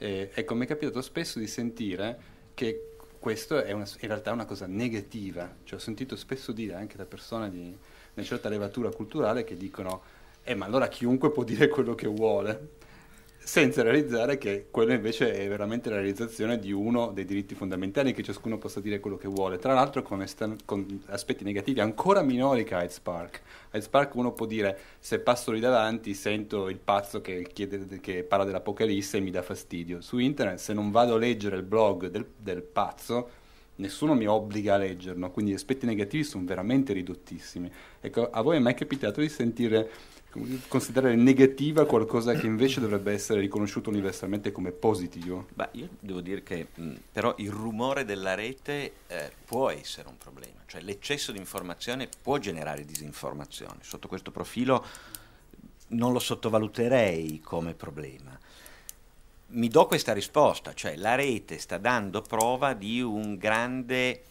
eh, ecco, mi è capitato spesso di sentire che questo è una, in realtà una cosa negativa, cioè, ho sentito spesso dire anche da persone di una certa levatura culturale che dicono eh ma allora chiunque può dire quello che vuole senza realizzare che quella invece è veramente la realizzazione di uno dei diritti fondamentali che ciascuno possa dire quello che vuole, tra l'altro con, estan- con aspetti negativi ancora minori che Hyde Park. Hyde Park uno può dire se passo lì davanti sento il pazzo che, chiede, che parla dell'apocalisse e mi dà fastidio. Su internet se non vado a leggere il blog del, del pazzo nessuno mi obbliga a leggerlo, quindi gli aspetti negativi sono veramente ridottissimi. Ecco, a voi è mai capitato di sentire considerare negativa qualcosa che invece dovrebbe essere riconosciuto universalmente come positivo? Beh, io devo dire che mh, mm,
però il rumore della rete eh, può essere un problema, cioè l'eccesso di informazione può generare disinformazione, sotto questo profilo non lo sottovaluterei come problema. Mi do questa risposta, cioè la rete sta dando prova di un grande,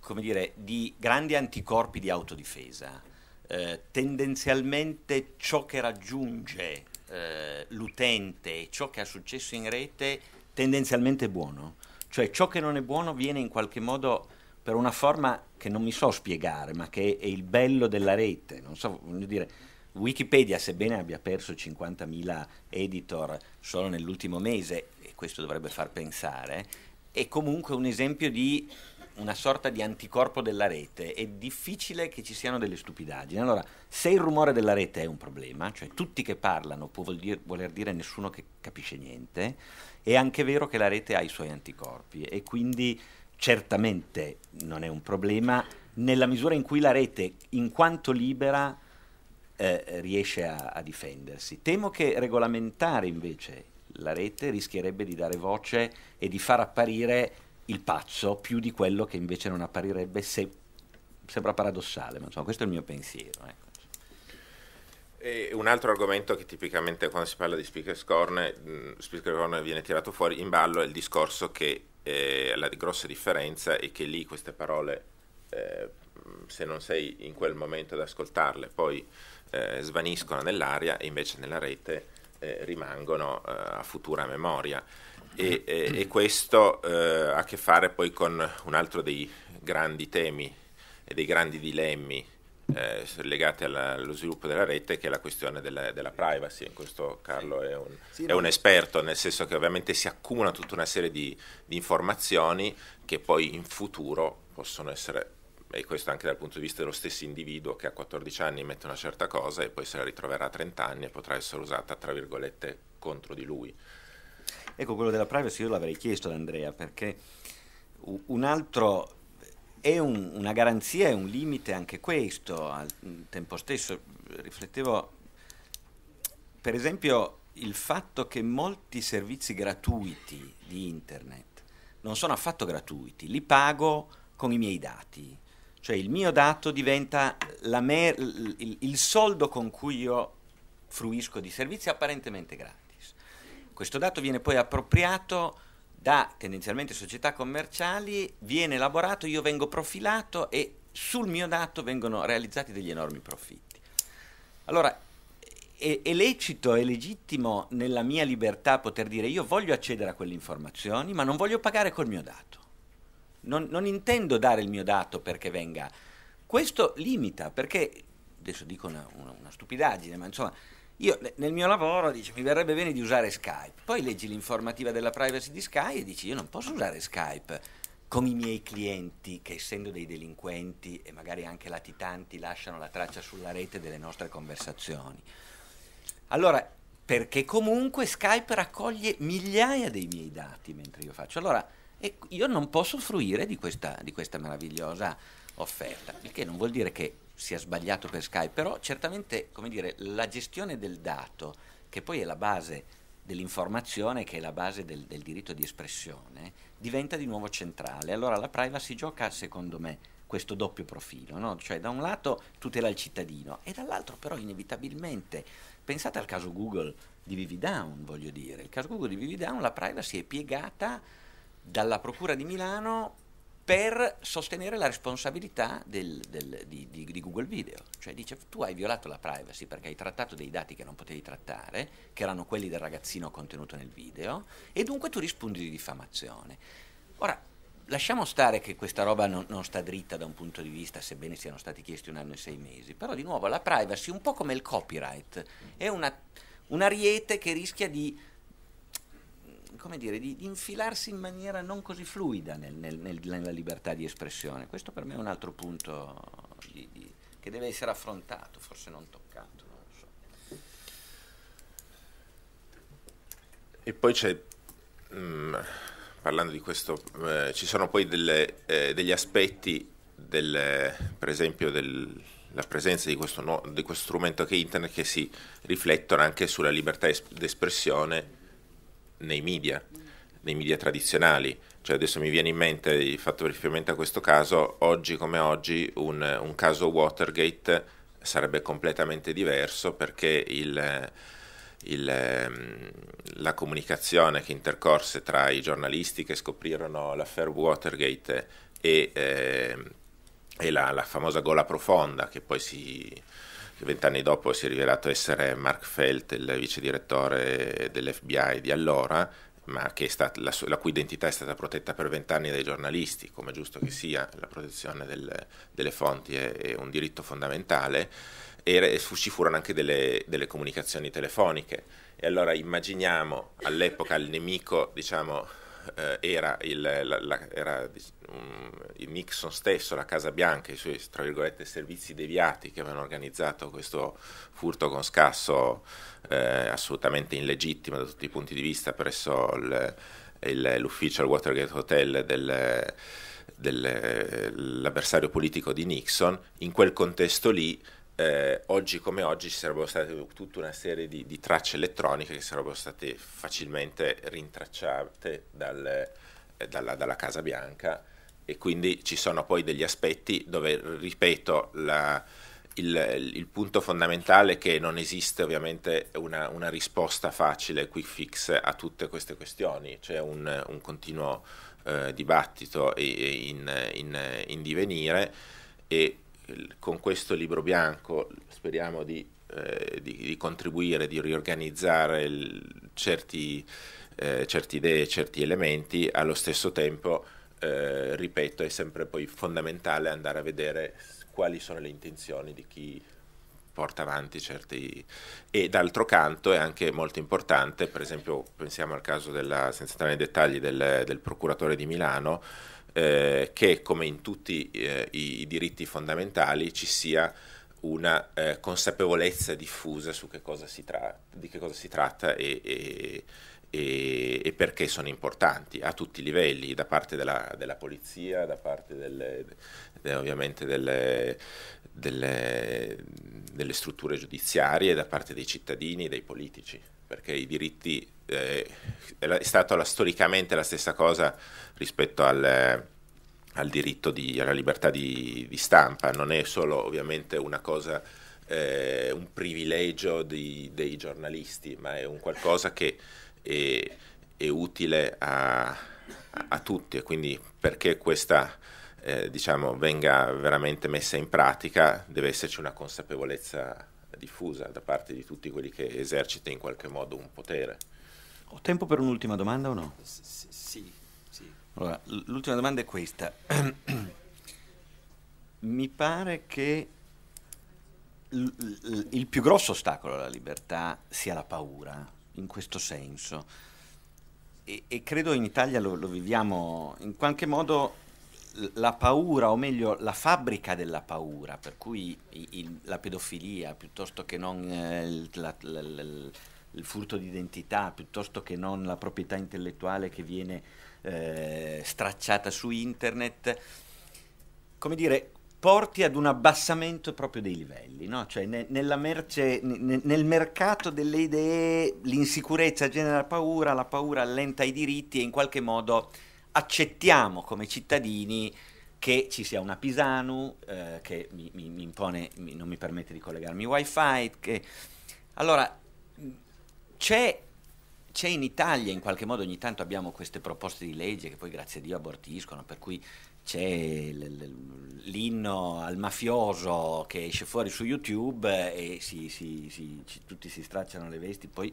come dire, di grandi anticorpi di autodifesa eh, tendenzialmente ciò che raggiunge eh, l'utente e ciò che ha successo in rete tendenzialmente è buono. Cioè ciò che non è buono viene in qualche modo per una forma che non mi so spiegare, ma che è il bello della rete. Non so, voglio dire, Wikipedia, sebbene abbia perso 50.000 editor solo nell'ultimo mese, e questo dovrebbe far pensare, è comunque un esempio di una sorta di anticorpo della rete, è difficile che ci siano delle stupidaggini. Allora, se il rumore della rete è un problema, cioè tutti che parlano può voler dire nessuno che capisce niente, è anche vero che la rete ha i suoi anticorpi e quindi certamente non è un problema nella misura in cui la rete, in quanto libera, eh, riesce a, a difendersi. Temo che regolamentare invece la rete rischierebbe di dare voce e di far apparire il pazzo più di quello che invece non apparirebbe se sembra paradossale, ma insomma questo è il mio pensiero. Ecco.
E un altro argomento che tipicamente quando si parla di Speaker's Corner, mm, Speaker's Corner viene tirato fuori in ballo è il discorso che eh, la grossa differenza è che lì queste parole, eh, se non sei in quel momento ad ascoltarle, poi eh, svaniscono nell'aria e invece nella rete eh, rimangono eh, a futura memoria. E, e, e questo eh, ha a che fare poi con un altro dei grandi temi e dei grandi dilemmi eh, legate alla, allo sviluppo della rete che è la questione della, della privacy. In questo Carlo è un, sì, è un, esperto, nel senso che ovviamente si accumula tutta una serie di, di informazioni che poi in futuro possono essere e questo anche dal punto di vista dello stesso individuo che a 14 anni mette una certa cosa e poi se la ritroverà a 30 anni e potrà essere usata, tra virgolette, contro di lui.
Ecco, quello della privacy io l'avrei chiesto ad Andrea perché un altro è un, una garanzia, è un limite anche questo al mm, tempo stesso. Riflettevo, per esempio, il fatto che molti servizi gratuiti di internet non sono affatto gratuiti, li pago con i miei dati cioè il mio dato diventa me- il, il soldo con cui io fruisco di servizi apparentemente gratis. Questo dato viene poi appropriato da tendenzialmente società commerciali, viene elaborato, io vengo profilato e sul mio dato vengono realizzati degli enormi profitti. Allora, è, è, lecito, è legittimo nella mia libertà poter dire io voglio accedere a quelle informazioni, ma non voglio pagare col mio dato non, non intendo dare il mio dato perché venga. Questo limita, perché adesso dico una, una, una stupidaggine, ma insomma, io nel mio lavoro dice, mi verrebbe bene di usare Skype, poi leggi l'informativa della privacy di Skype e dici io non posso usare Skype come i miei clienti che essendo dei delinquenti e magari anche latitanti lasciano la traccia sulla rete delle nostre conversazioni. Allora, perché
comunque
Skype raccoglie migliaia dei miei dati mentre io faccio. Allora, e io non posso fruire di questa, di questa meravigliosa offerta, il che non vuol dire che sia sbagliato per Skype, però certamente dire, la gestione del dato, che poi è la base dell'informazione, che è la base del, del diritto di espressione, diventa di nuovo centrale. Allora la privacy gioca, secondo me, questo doppio profilo, no? cioè da un lato tutela il cittadino e dall'altro però inevitabilmente, pensate al caso Google di Vividown, voglio dire, il caso Google di Vividown la privacy è piegata dalla Procura di Milano per sostenere la responsabilità del, del, di, di, di, Google Video. Cioè dice tu hai violato la privacy perché hai trattato dei dati che non potevi trattare, che erano quelli del ragazzino contenuto nel video, e dunque tu rispondi di diffamazione. Ora, lasciamo stare che questa roba non, non sta dritta da un punto di vista, sebbene siano stati chiesti un anno e sei mesi, però di nuovo la privacy, un po' come il copyright, è una, un ariete che rischia di come dire, di, di, infilarsi in maniera non così fluida nel, nel, nel, nella libertà di espressione. Questo per me è un altro punto di, di, che deve essere affrontato, forse non toccato. Non so.
E poi c'è, mh, mm, parlando di questo, eh, ci sono poi delle, eh, degli aspetti, del, per esempio, del, la presenza di questo, di questo, strumento che è internet che si riflettono anche sulla libertà es d'espressione nei media, nei media tradizionali. Cioè adesso mi viene in mente, fatto riferimento a questo caso, oggi come oggi un, un caso Watergate sarebbe completamente diverso perché il, il, ehm, la comunicazione che intercorse tra i giornalisti che scoprirono l'affair Watergate e, eh, e la, la, famosa gola profonda che poi si che vent'anni dopo si è rivelato essere Mark Felt, il vice direttore dell'FBI di allora, ma stata, la, la, cui identità è stata protetta per vent'anni dai giornalisti, come giusto che sia, la protezione del, delle fonti è, è, un diritto fondamentale, e fu, ci furono anche delle, delle comunicazioni telefoniche. E allora immaginiamo all'epoca il nemico, diciamo, eh, era, il, la, la, era um, il, Nixon stesso, la Casa Bianca, i suoi servizi deviati che avevano organizzato questo furto con scasso eh, assolutamente illegittimo da tutti i punti di vista presso il, il, l'ufficio al Watergate Hotel del, dell'avversario eh, politico di Nixon, in quel contesto lì eh, oggi come oggi ci sarebbero state tutta una serie di, di tracce elettroniche che sarebbero state facilmente rintracciate dal, eh, dalla, dalla, Casa Bianca e quindi ci sono poi degli aspetti dove, ripeto, la, il, il, punto fondamentale è che non esiste ovviamente una, una, risposta facile, quick fix a tutte queste questioni, c'è un, un continuo eh, dibattito in, in, in divenire e con questo libro bianco speriamo di, eh, di, di contribuire, di riorganizzare il, certi, eh, certe idee, certi elementi, allo stesso tempo, eh, ripeto, è sempre poi fondamentale andare a vedere quali sono le intenzioni di chi porta avanti certi... e d'altro canto è anche molto importante, per esempio pensiamo al caso della, senza entrare nei dettagli, del, del procuratore di Milano, eh, che come in tutti eh, i, i, diritti fondamentali ci sia una eh, consapevolezza diffusa su che cosa si tra- di che cosa si tratta e, e, e, e, perché sono importanti a tutti i livelli, da parte della, della polizia, da parte delle, de, ovviamente delle, delle, delle strutture giudiziarie, da parte dei cittadini, dei politici, perché i diritti eh, è stata la, storicamente la stessa cosa rispetto al, eh, al diritto di, alla libertà di, di, stampa, non è solo ovviamente una cosa, eh, un privilegio di, dei giornalisti, ma è un qualcosa che è, è utile a, a, tutti e quindi perché questa eh, diciamo, venga veramente messa in pratica deve esserci una consapevolezza diffusa da parte di tutti quelli che esercitano in qualche modo un potere.
Ho tempo per un'ultima domanda o no? sì, sì. Allora, l'ultima domanda è questa. Mi pare che l- l- il più grosso ostacolo alla libertà sia la paura, in questo senso. E, e credo in Italia lo-, lo viviamo in qualche modo la paura, o meglio la fabbrica della paura, per cui il, la pedofilia piuttosto che non eh, la, la, la, il furto di identità piuttosto che non la proprietà intellettuale che viene eh, stracciata su internet, come dire, porti ad un abbassamento proprio dei livelli, no? cioè ne, merce, ne, nel mercato delle idee l'insicurezza genera paura, la paura allenta i diritti e in qualche modo accettiamo come cittadini che ci sia una Pisanu eh, che mi, mi, mi impone, mi, non mi permette di collegarmi wifi, che... allora c'è, c'è in Italia in qualche modo ogni tanto abbiamo queste proposte di legge che poi grazie a Dio abortiscono, per cui c'è l'inno al mafioso che esce fuori su YouTube e si, si, si, tutti si stracciano le vesti, poi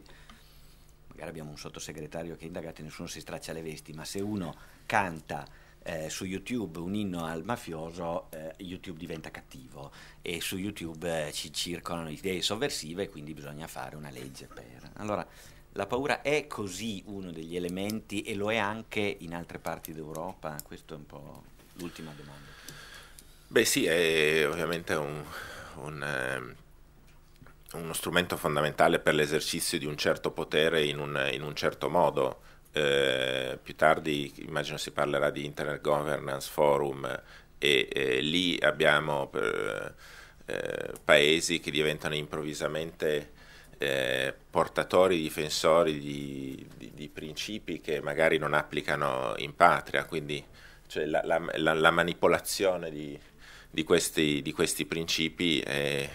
magari abbiamo un sottosegretario che indaga e nessuno si straccia le vesti, ma se uno canta eh, su YouTube un inno al mafioso, eh, YouTube diventa cattivo e su YouTube eh, ci circolano idee sovversive, e quindi bisogna fare una legge per. Allora, la paura è così uno degli elementi e lo è anche in altre parti d'Europa? Questa è un po'
l'ultima domanda. Beh sì, è ovviamente un, un ehm, uno strumento fondamentale per l'esercizio di un certo potere in un, in un certo modo. Eh, più tardi immagino si parlerà di Internet Governance Forum e eh, lì abbiamo eh, eh, paesi che diventano improvvisamente eh, portatori, difensori di, di, di, principi che magari non applicano in patria, quindi cioè, la, la, la, manipolazione di, di questi, questi, principi è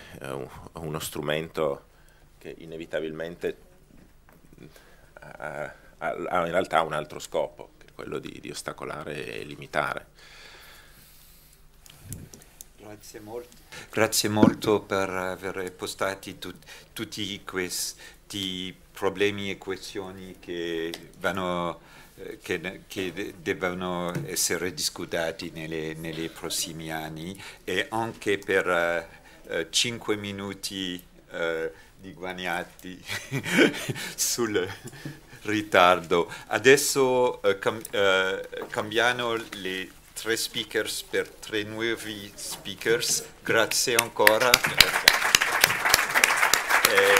uno strumento che inevitabilmente ha, ha in realtà un altro scopo, che è quello di, di ostacolare e
limitare. Grazie molto. Grazie molto per aver postato tut, tutti questi problemi e questioni che, vanno, eh, che, che devono essere discutati nei prossimi anni e anche per uh, eh, 5 minuti uh, di guagnati sul, ritardo. Adesso eh, cam eh, cambiano le tre speakers per tre nuovi speakers. Grazie ancora. e,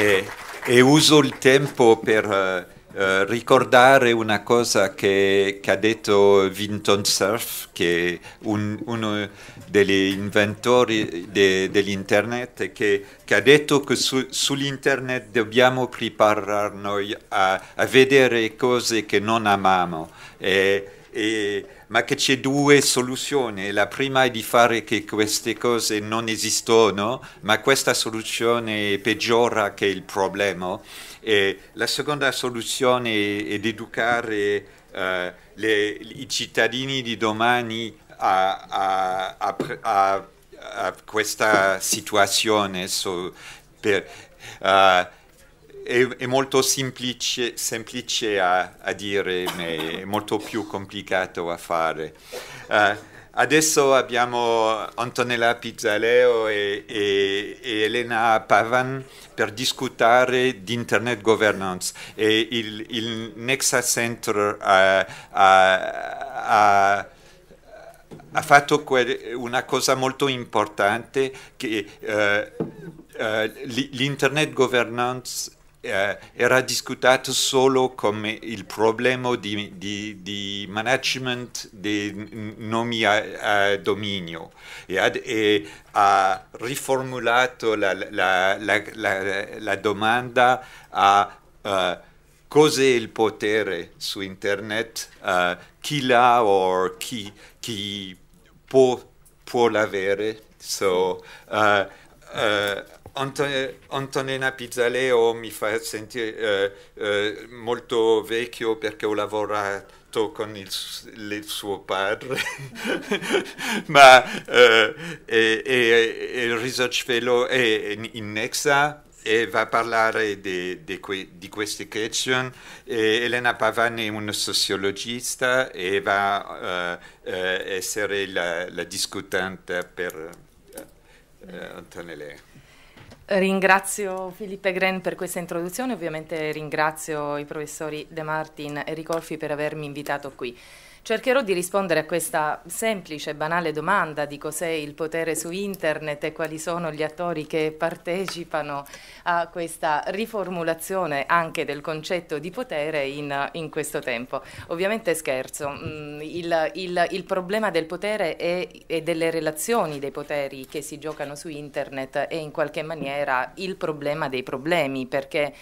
eh, e uso il tempo per... Uh, eh, ricordare una cosa che, che, ha detto Vinton Cerf, che è un, uno degli inventori de, dell'internet, che, che, ha detto che su, sull'internet dobbiamo prepararci a, a, vedere cose che non amiamo. E, e, ma che c'è due soluzioni. La prima è di fare che queste cose non esistono, ma questa soluzione peggiora che il problema. E la seconda soluzione è, è educare eh, le, i cittadini di domani a, a, a, a questa situazione. So, per, uh, è, è, molto semplice, semplice a, dire, ma è molto più complicato a fare. Uh, Adesso abbiamo Antonella Pizzaleo e, e, e, Elena Pavan per discutere di Internet Governance e il, il Nexa Center ha, eh, ha, ha, ha fatto que- una cosa molto importante che eh, eh, l'Internet Governance eh, era discutato solo come il problema di, di, di management dei nomi a, a dominio e, ad, e, ha riformulato la, la, la, la domanda a uh, cos'è il potere su internet, uh, chi l'ha o chi, chi può, può l'avere. So, uh, Antonina Pizzaleo mi fa sentire eh, eh, molto vecchio perché ho lavorato con il, il suo padre, ma eh, e, e, e Research Fellow è in, in Nexa e va a parlare de, de que, di queste question. E Elena Pavani è una sociologista e va a eh, eh, essere la, la discutante per eh, Antonella.
Ringrazio Filippo Gren per questa introduzione, ovviamente ringrazio i professori De Martin e Ricolfi per avermi invitato qui. Cercherò di rispondere a questa semplice e banale domanda di cos'è il potere su internet e quali sono gli attori che partecipano a questa riformulazione anche del concetto di potere in, in questo tempo. Ovviamente scherzo, mm, il, il, il problema del potere e, e delle relazioni dei poteri che si giocano su internet è in qualche maniera il problema dei problemi perché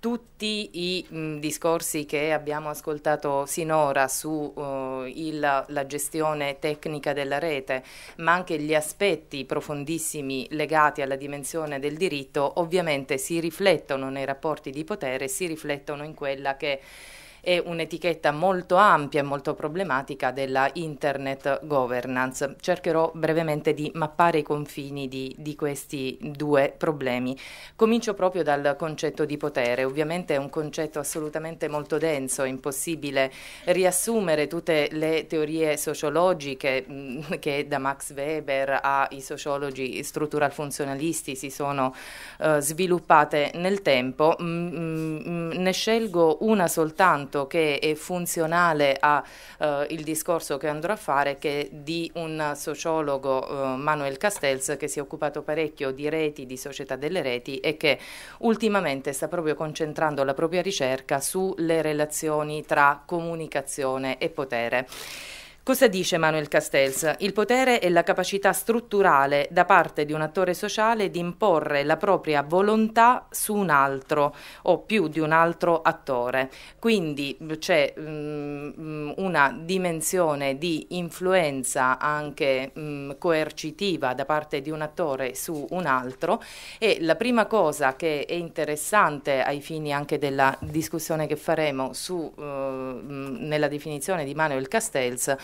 tutti i mh, mm, discorsi che abbiamo ascoltato sinora sulla eh, uh, gestione tecnica della rete, ma anche gli aspetti profondissimi legati alla dimensione del diritto, ovviamente si riflettono nei rapporti di potere, si riflettono in quella che è un'etichetta molto ampia e molto problematica della Internet Governance. Cercherò brevemente di mappare i confini di, di questi due problemi. Comincio proprio dal concetto di potere, ovviamente è un concetto assolutamente molto denso, è impossibile riassumere tutte le teorie sociologiche mh, mm, che da Max Weber ai sociologi structural funzionalisti si sono uh, sviluppate nel tempo, mh, mm, mh, mm, ne scelgo una soltanto tanto che è funzionale al eh, discorso che andrò a fare che di un sociologo eh, Manuel Castells che si è occupato parecchio di reti, di società delle reti e che ultimamente sta proprio concentrando la propria ricerca sulle relazioni tra comunicazione e potere. Cosa dice Manuel Castells? Il potere è la capacità strutturale da parte di un attore sociale di imporre la propria volontà su un altro o più di un altro attore. Quindi c'è um, una dimensione di influenza anche um, coercitiva da parte di un attore su un altro e la prima cosa che è interessante ai fini anche della discussione che faremo su, uh, nella definizione di Manuel Castells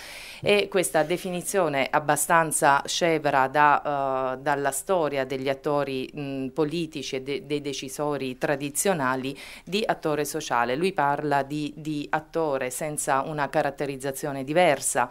e questa definizione abbastanza scevra da, uh, dalla storia degli attori mh, politici e de dei decisori tradizionali di attore sociale. Lui parla di, di attore senza una caratterizzazione diversa.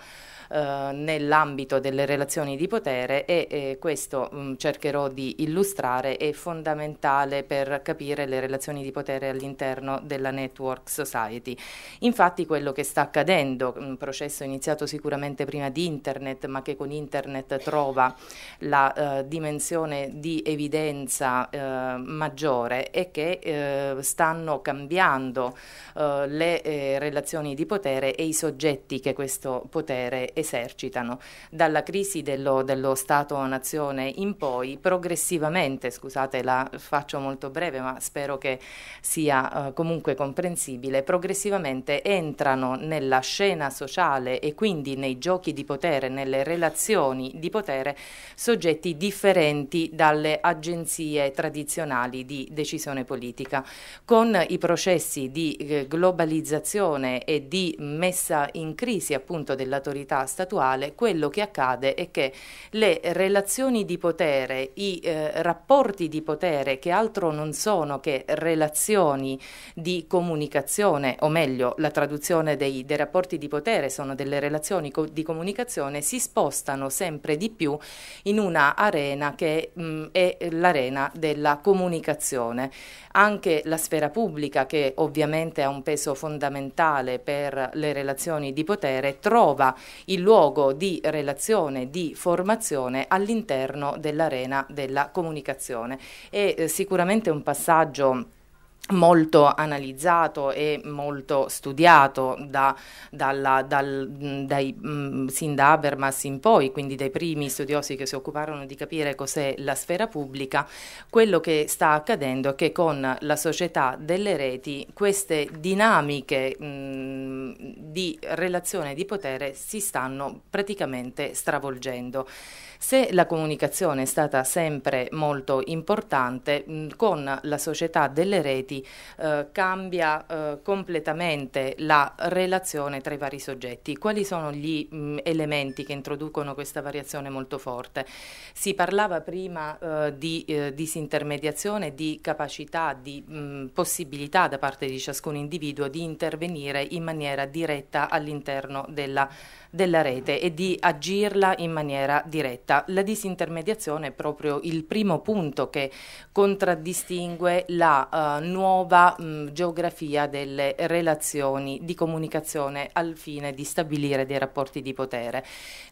Eh, nell'ambito delle relazioni di potere e eh, questo mh, mm, cercherò di illustrare è fondamentale per capire le relazioni di potere all'interno della network society. Infatti quello che sta accadendo, un mm, processo iniziato sicuramente prima di internet ma che con internet trova la eh, dimensione di evidenza eh, maggiore è che eh, stanno cambiando le relazioni di potere e i soggetti che questo potere è esercitano dalla crisi dello, dello Stato-Nazione in poi progressivamente, scusate la faccio molto breve ma spero che sia eh, comunque comprensibile, progressivamente entrano nella scena sociale e quindi nei giochi di potere, nelle relazioni di potere soggetti differenti dalle agenzie tradizionali di decisione politica. Con i processi di eh, globalizzazione e di messa in crisi appunto dell'autorità statuale, quello che accade è che le relazioni di potere, i eh, rapporti di potere che altro non sono che relazioni di comunicazione, o meglio la traduzione dei, dei rapporti di potere sono delle relazioni co di comunicazione, si spostano sempre di più in una arena che mh, è l'arena della comunicazione. Anche la sfera pubblica, che ovviamente ha un peso fondamentale per le relazioni di potere, trova i il luogo di relazione, di formazione all'interno dell'arena della comunicazione. È eh, sicuramente un passaggio molto analizzato e molto studiato da, dalla, dal, mm, dai, mh, mm, sin da Habermas in poi, quindi dai primi studiosi che si occuparono di capire cos'è la sfera pubblica, quello che sta accadendo è che con la società delle reti queste dinamiche mh, mm, di relazione di potere si stanno praticamente stravolgendo. Se la comunicazione è stata sempre molto importante, mm, con la società delle reti eh, cambia eh, completamente la relazione tra i vari soggetti. Quali sono gli mh, mm, elementi che introducono questa variazione molto forte? Si parlava prima eh, di eh, disintermediazione, di capacità, di mh, mm, possibilità da parte di ciascun individuo di intervenire in maniera diretta all'interno della, della rete e di agirla in maniera diretta realtà la disintermediazione è proprio il primo punto che contraddistingue la uh, nuova mh, mm, geografia delle relazioni di comunicazione al fine di stabilire dei rapporti di potere.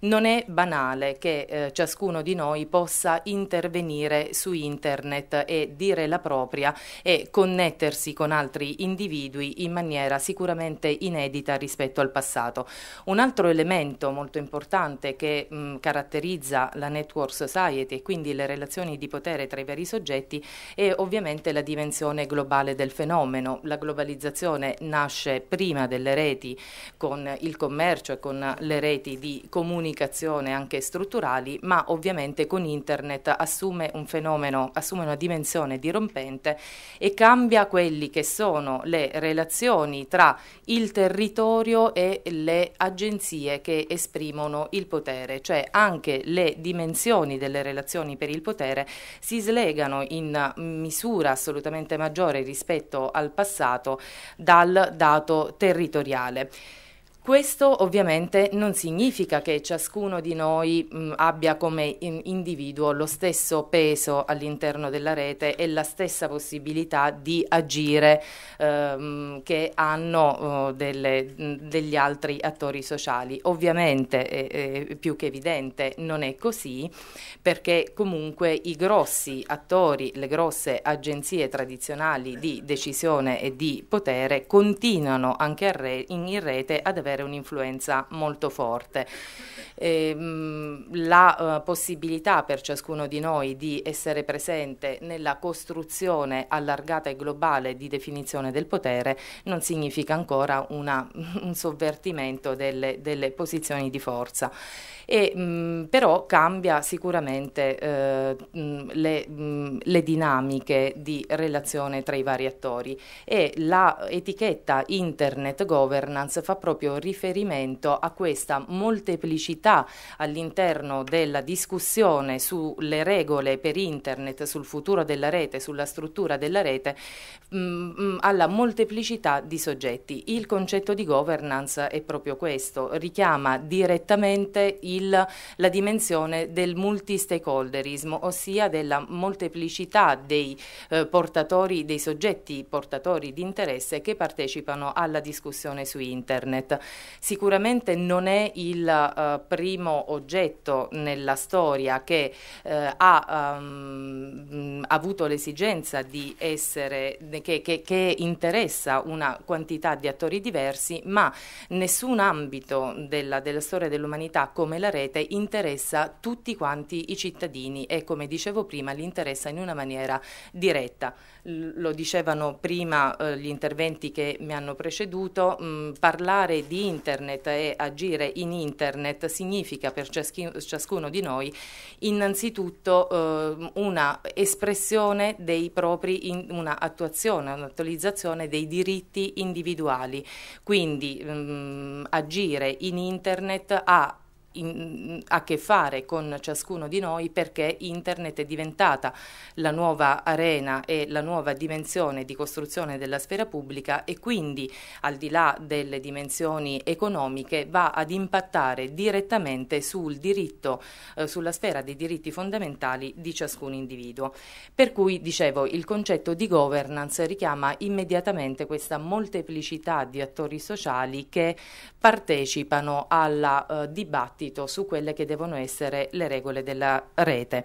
Non è banale che eh, ciascuno di noi possa intervenire su internet e dire la propria e connettersi con altri individui in maniera sicuramente inedita rispetto al passato. Un altro elemento molto importante che mh, mm, caratterizza la network society e quindi le relazioni di potere tra i vari soggetti e ovviamente la dimensione globale del fenomeno. La globalizzazione nasce prima delle reti con il commercio e con le reti di comunicazione anche strutturali, ma ovviamente con internet assume un fenomeno, assume una dimensione dirompente e cambia quelli che sono le relazioni tra il territorio e le agenzie che esprimono il potere, cioè anche le dimensioni delle relazioni per il potere si slegano in misura assolutamente maggiore rispetto al passato dal dato territoriale. Questo ovviamente non significa che ciascuno di noi mh, mm, abbia come in individuo lo stesso peso all'interno della rete e la stessa possibilità di agire ehm, che hanno eh, delle, mh, mm, degli altri attori sociali. Ovviamente è, è più che evidente non è così perché comunque i grossi attori, le grosse agenzie tradizionali di decisione e di potere continuano anche re in rete ad avere avere un'influenza molto forte. E, ehm, mh, la uh, possibilità per ciascuno di noi di essere presente nella costruzione allargata e globale di definizione del potere non significa ancora una, un sovvertimento delle, delle posizioni di forza e, mh, mm, però cambia sicuramente eh, mh, mm, le, mh, mm, le, dinamiche di relazione tra i vari attori e la etichetta Internet Governance fa proprio riferimento a questa molteplicità all'interno della discussione sulle regole per Internet, sul futuro della rete, sulla struttura della rete, alla molteplicità di soggetti. Il concetto di governance è proprio questo, richiama direttamente i il, la dimensione del multi-stakeholderismo, ossia della molteplicità dei eh, portatori, dei soggetti portatori di interesse che partecipano alla discussione su internet. Sicuramente non è il eh, primo oggetto nella storia che eh, ha um, avuto l'esigenza di essere, che, che, che interessa una quantità di attori diversi, ma nessun ambito della, della storia dell'umanità come della rete interessa tutti quanti i cittadini e come dicevo prima li interessa in una maniera diretta. lo dicevano prima eh, gli interventi che mi hanno preceduto, mh, mm, parlare di internet e agire in internet significa per ciascuno di noi innanzitutto eh, una espressione dei propri, in, una attuazione, un'attualizzazione dei diritti individuali. Quindi mh, mm, agire in internet ha in, a che fare con ciascuno di noi perché internet è diventata la nuova arena e la nuova dimensione di costruzione della sfera pubblica e quindi al di là delle dimensioni economiche va ad impattare direttamente sul diritto, eh, sulla sfera dei diritti fondamentali di ciascun individuo. Per cui dicevo il concetto di governance richiama immediatamente questa molteplicità di attori sociali che partecipano al eh, dibattito partito su quelle che devono essere le regole della rete.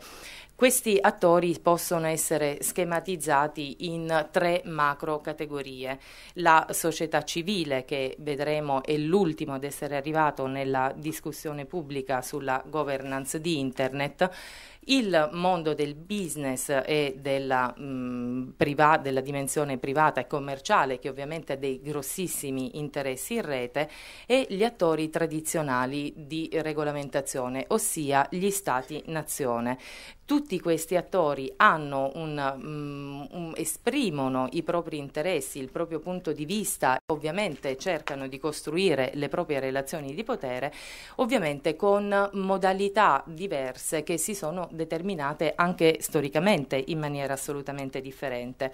Questi attori possono essere schematizzati in tre macro categorie. La società civile, che vedremo è l'ultimo ad essere arrivato nella discussione pubblica sulla governance di Internet, il mondo del business e della, mh, mm, della, dimensione privata e commerciale che ovviamente ha dei grossissimi interessi in rete e gli attori tradizionali di regolamentazione, ossia gli stati-nazione. Tutti questi attori un, mh, mm, un, esprimono i propri interessi, il proprio punto di vista, ovviamente cercano di costruire le proprie relazioni di potere, ovviamente con modalità diverse che si sono determinate anche storicamente in maniera assolutamente differente.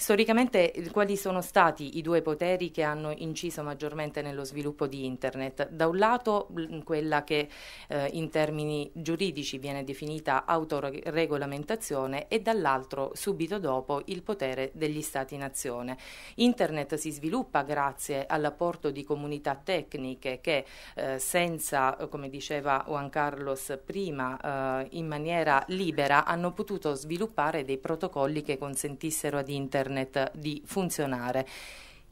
Storicamente eh, quali sono stati i due poteri che hanno inciso maggiormente nello sviluppo di Internet? Da un lato quella che eh, in termini giuridici viene definita autoregolamentazione e dall'altro subito dopo il potere degli Stati-nazione. Internet si sviluppa grazie all'apporto di comunità tecniche che eh, senza, come diceva Juan Carlos prima, eh, in maniera libera hanno potuto sviluppare dei protocolli che consentissero ad Internet internet di funzionare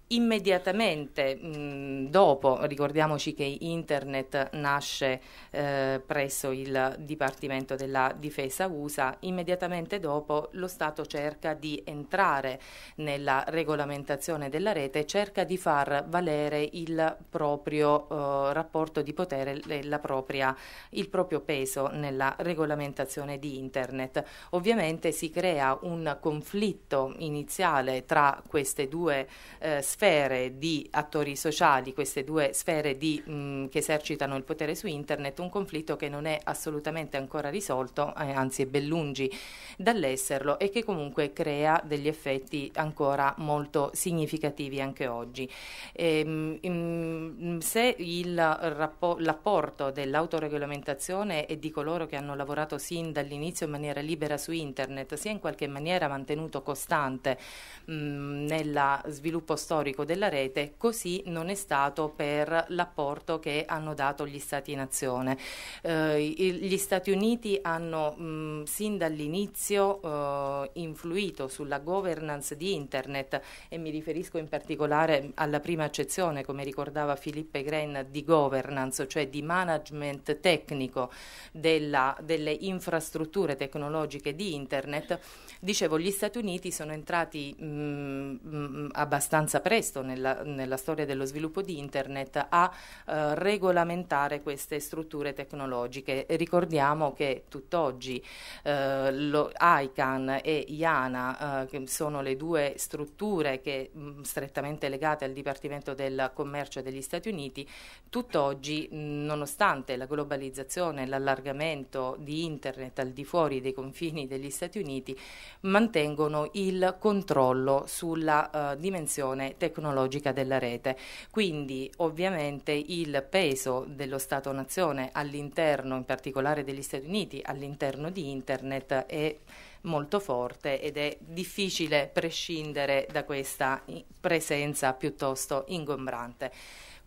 immediatamente mh, dopo, ricordiamoci che internet nasce eh, presso il Dipartimento della Difesa USA, immediatamente dopo lo Stato cerca di entrare nella regolamentazione della rete, cerca di far valere il proprio eh, rapporto di potere, propria, il proprio peso nella regolamentazione di internet. Ovviamente si crea un conflitto iniziale tra queste due eh, sfere di attori sociali, queste due sfere di, mh, che esercitano il potere su internet, un conflitto che non è assolutamente ancora risolto, eh, anzi è ben lungi dall'esserlo e che comunque crea degli effetti ancora molto significativi anche oggi. E, ehm, mh, se l'apporto dell'autoregolamentazione e di coloro che hanno lavorato sin dall'inizio in maniera libera su internet sia in qualche maniera mantenuto costante nel sviluppo storico storico della rete, così non è stato per l'apporto che hanno dato gli Stati in azione. Eh, gli Stati Uniti hanno mh, mm, sin dall'inizio eh, influito sulla governance di Internet e mi riferisco in particolare alla prima accezione, come ricordava Filippo Gren, di governance, cioè di management tecnico della, delle infrastrutture tecnologiche di Internet. Dicevo, gli Stati Uniti sono entrati mh, mm, mh, mm, abbastanza presto presto nella, nella storia dello sviluppo di Internet a eh, regolamentare queste strutture tecnologiche. Ricordiamo che tutt'oggi eh, lo, ICANN e IANA, eh, che sono le due strutture che, mh, mm, strettamente legate al Dipartimento del Commercio degli Stati Uniti, tutt'oggi, mh, mm, nonostante la globalizzazione, e l'allargamento di Internet al di fuori dei confini degli Stati Uniti, mantengono il controllo sulla eh, dimensione tecnologica tecnologica della rete. Quindi ovviamente il peso dello Stato-nazione all'interno, in particolare degli Stati Uniti, all'interno di Internet è molto forte ed è difficile prescindere da questa presenza piuttosto ingombrante.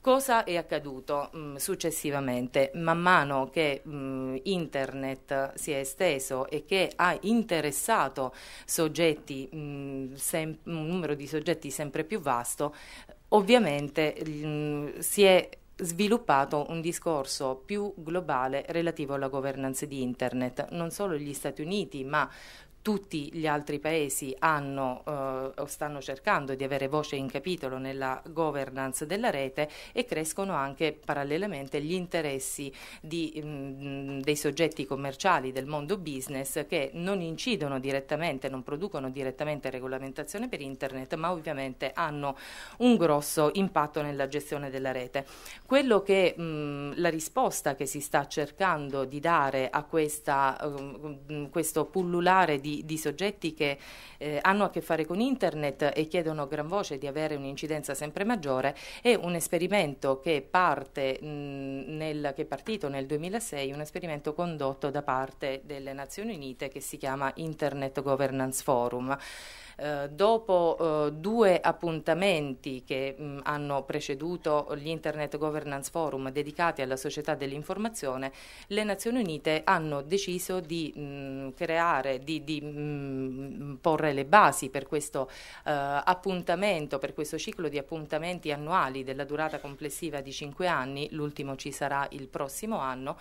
Cosa è accaduto mh, mm, successivamente? Man mano che mh, mm, internet si è esteso e che ha interessato soggetti, mh, mm, un numero di soggetti sempre più vasto, ovviamente si è sviluppato un discorso più globale relativo alla governance di Internet. Non solo gli Stati Uniti, ma tutti gli altri paesi hanno eh, o stanno cercando di avere voce in capitolo nella governance della rete e crescono anche parallelamente gli interessi di, mh, mm, dei soggetti commerciali del mondo business che non incidono direttamente, non producono direttamente regolamentazione per internet, ma ovviamente hanno un grosso impatto nella gestione della rete. Quello che mh, mm, la risposta che si sta cercando di dare a questa, mh, mm, questo pullulare di di, di soggetti che eh, hanno a che fare con internet e chiedono a gran voce di avere un'incidenza sempre maggiore è un esperimento che, parte, mh, nel, che è partito nel 2006, un esperimento condotto da parte delle Nazioni Unite che si chiama Internet Governance Forum. Eh, dopo eh, due appuntamenti che mh, mm, hanno preceduto gli Internet Governance Forum dedicati alla società dell'informazione, le Nazioni Unite hanno deciso di mh, mm, creare, di, di mh, mm, porre le basi per questo eh, appuntamento, per questo ciclo di appuntamenti annuali della durata complessiva di cinque anni, l'ultimo ci sarà il prossimo anno,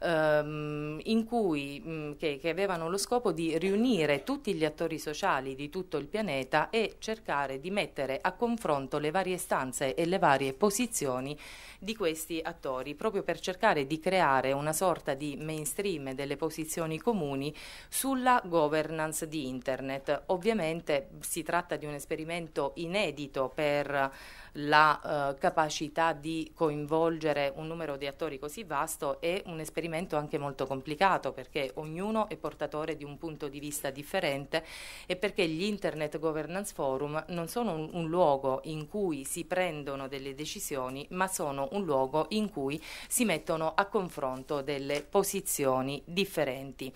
ehm, in cui, che, che avevano lo scopo di riunire tutti gli attori sociali di tutto il il pianeta e cercare di mettere a confronto le varie stanze e le varie posizioni di questi attori, proprio per cercare di creare una sorta di mainstream delle posizioni comuni sulla governance di Internet. Ovviamente si tratta di un esperimento inedito per la eh, capacità di coinvolgere un numero di attori così vasto è un esperimento anche molto complicato perché ognuno è portatore di un punto di vista differente e perché gli Internet Governance Forum non sono un, un luogo in cui si prendono delle decisioni ma sono un luogo in cui si mettono a confronto delle posizioni differenti.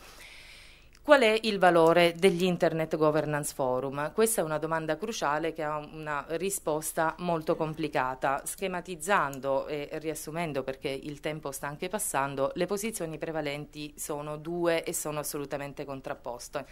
Qual è il valore degli Internet Governance Forum? Questa è una domanda cruciale che ha una risposta molto complicata. Schematizzando e riassumendo, perché il tempo sta anche passando, le posizioni prevalenti sono due e sono assolutamente contrapposte.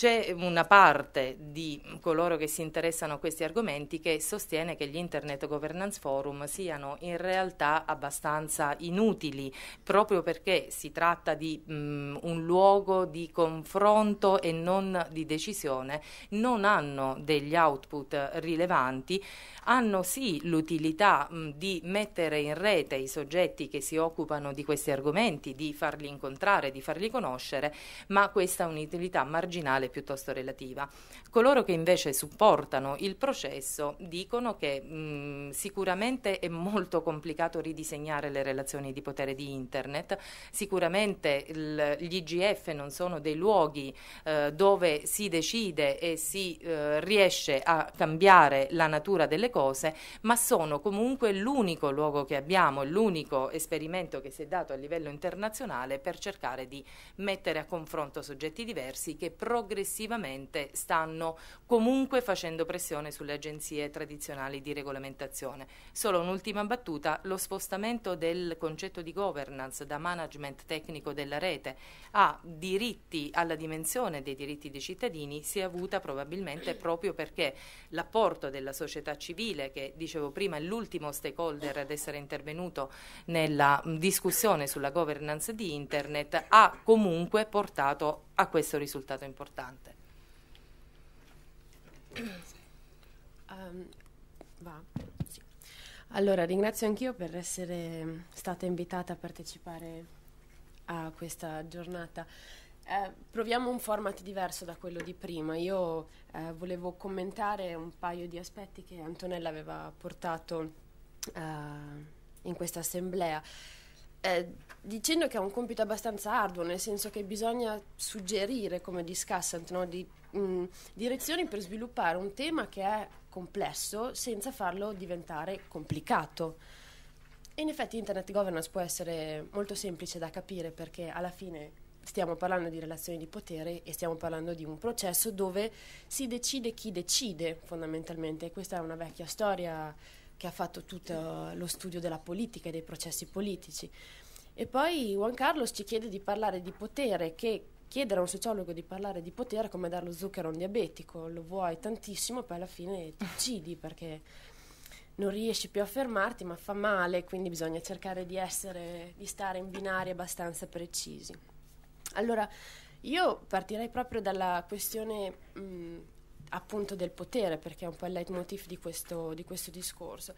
C'è una parte di coloro che si interessano a questi argomenti che sostiene che gli Internet Governance Forum siano in realtà abbastanza inutili, proprio perché si tratta di mh, mm, un luogo di confronto e non di decisione, non hanno degli output rilevanti, hanno sì l'utilità mm, di mettere in rete i soggetti che si occupano di questi argomenti, di farli incontrare, di farli conoscere, ma questa è un'utilità marginale piuttosto relativa. Coloro che invece supportano il processo dicono che mh, mm, sicuramente è molto complicato ridisegnare le relazioni di potere di Internet, sicuramente il, gli IGF non sono dei luoghi eh, dove si decide e si eh, riesce a cambiare la natura delle cose, ma sono comunque l'unico luogo che abbiamo, l'unico esperimento che si è dato a livello internazionale per cercare di mettere a confronto soggetti diversi che programmano progressivamente stanno comunque facendo pressione sulle agenzie tradizionali di regolamentazione. Solo un'ultima battuta, lo spostamento del concetto di governance da management tecnico della rete a diritti alla dimensione dei diritti dei cittadini si è avuta probabilmente proprio perché l'apporto della società civile, che dicevo prima è l'ultimo stakeholder ad essere intervenuto nella discussione sulla governance di Internet, ha comunque portato a questo risultato importante.
Um, sì. Allora, ringrazio anch'io per essere stata invitata a partecipare a questa giornata. Eh, proviamo un format diverso da quello di prima. Io eh, volevo commentare un paio di aspetti che Antonella aveva portato eh, in questa assemblea eh, dicendo che è un compito abbastanza arduo, nel senso che bisogna suggerire, come discussant, no? di, mh, mm, direzioni per sviluppare un tema che è complesso senza farlo diventare complicato. E in effetti Internet Governance può essere molto semplice da capire perché alla fine stiamo parlando di relazioni di potere e stiamo parlando di un processo dove si decide chi decide fondamentalmente. Questa è una vecchia storia che ha fatto tutto lo studio della politica e dei processi politici. E poi Juan Carlos ci chiede di parlare di potere, che chiedere a un sociologo di parlare di potere è come dare lo zucchero a un diabetico, lo vuoi tantissimo e poi alla fine ti uccidi perché non riesci più a fermarti, ma fa male, quindi bisogna cercare di, essere, di stare in binari abbastanza precisi. Allora, io partirei proprio dalla questione mh, appunto del potere, perché è un po' il leitmotiv di questo, di questo discorso.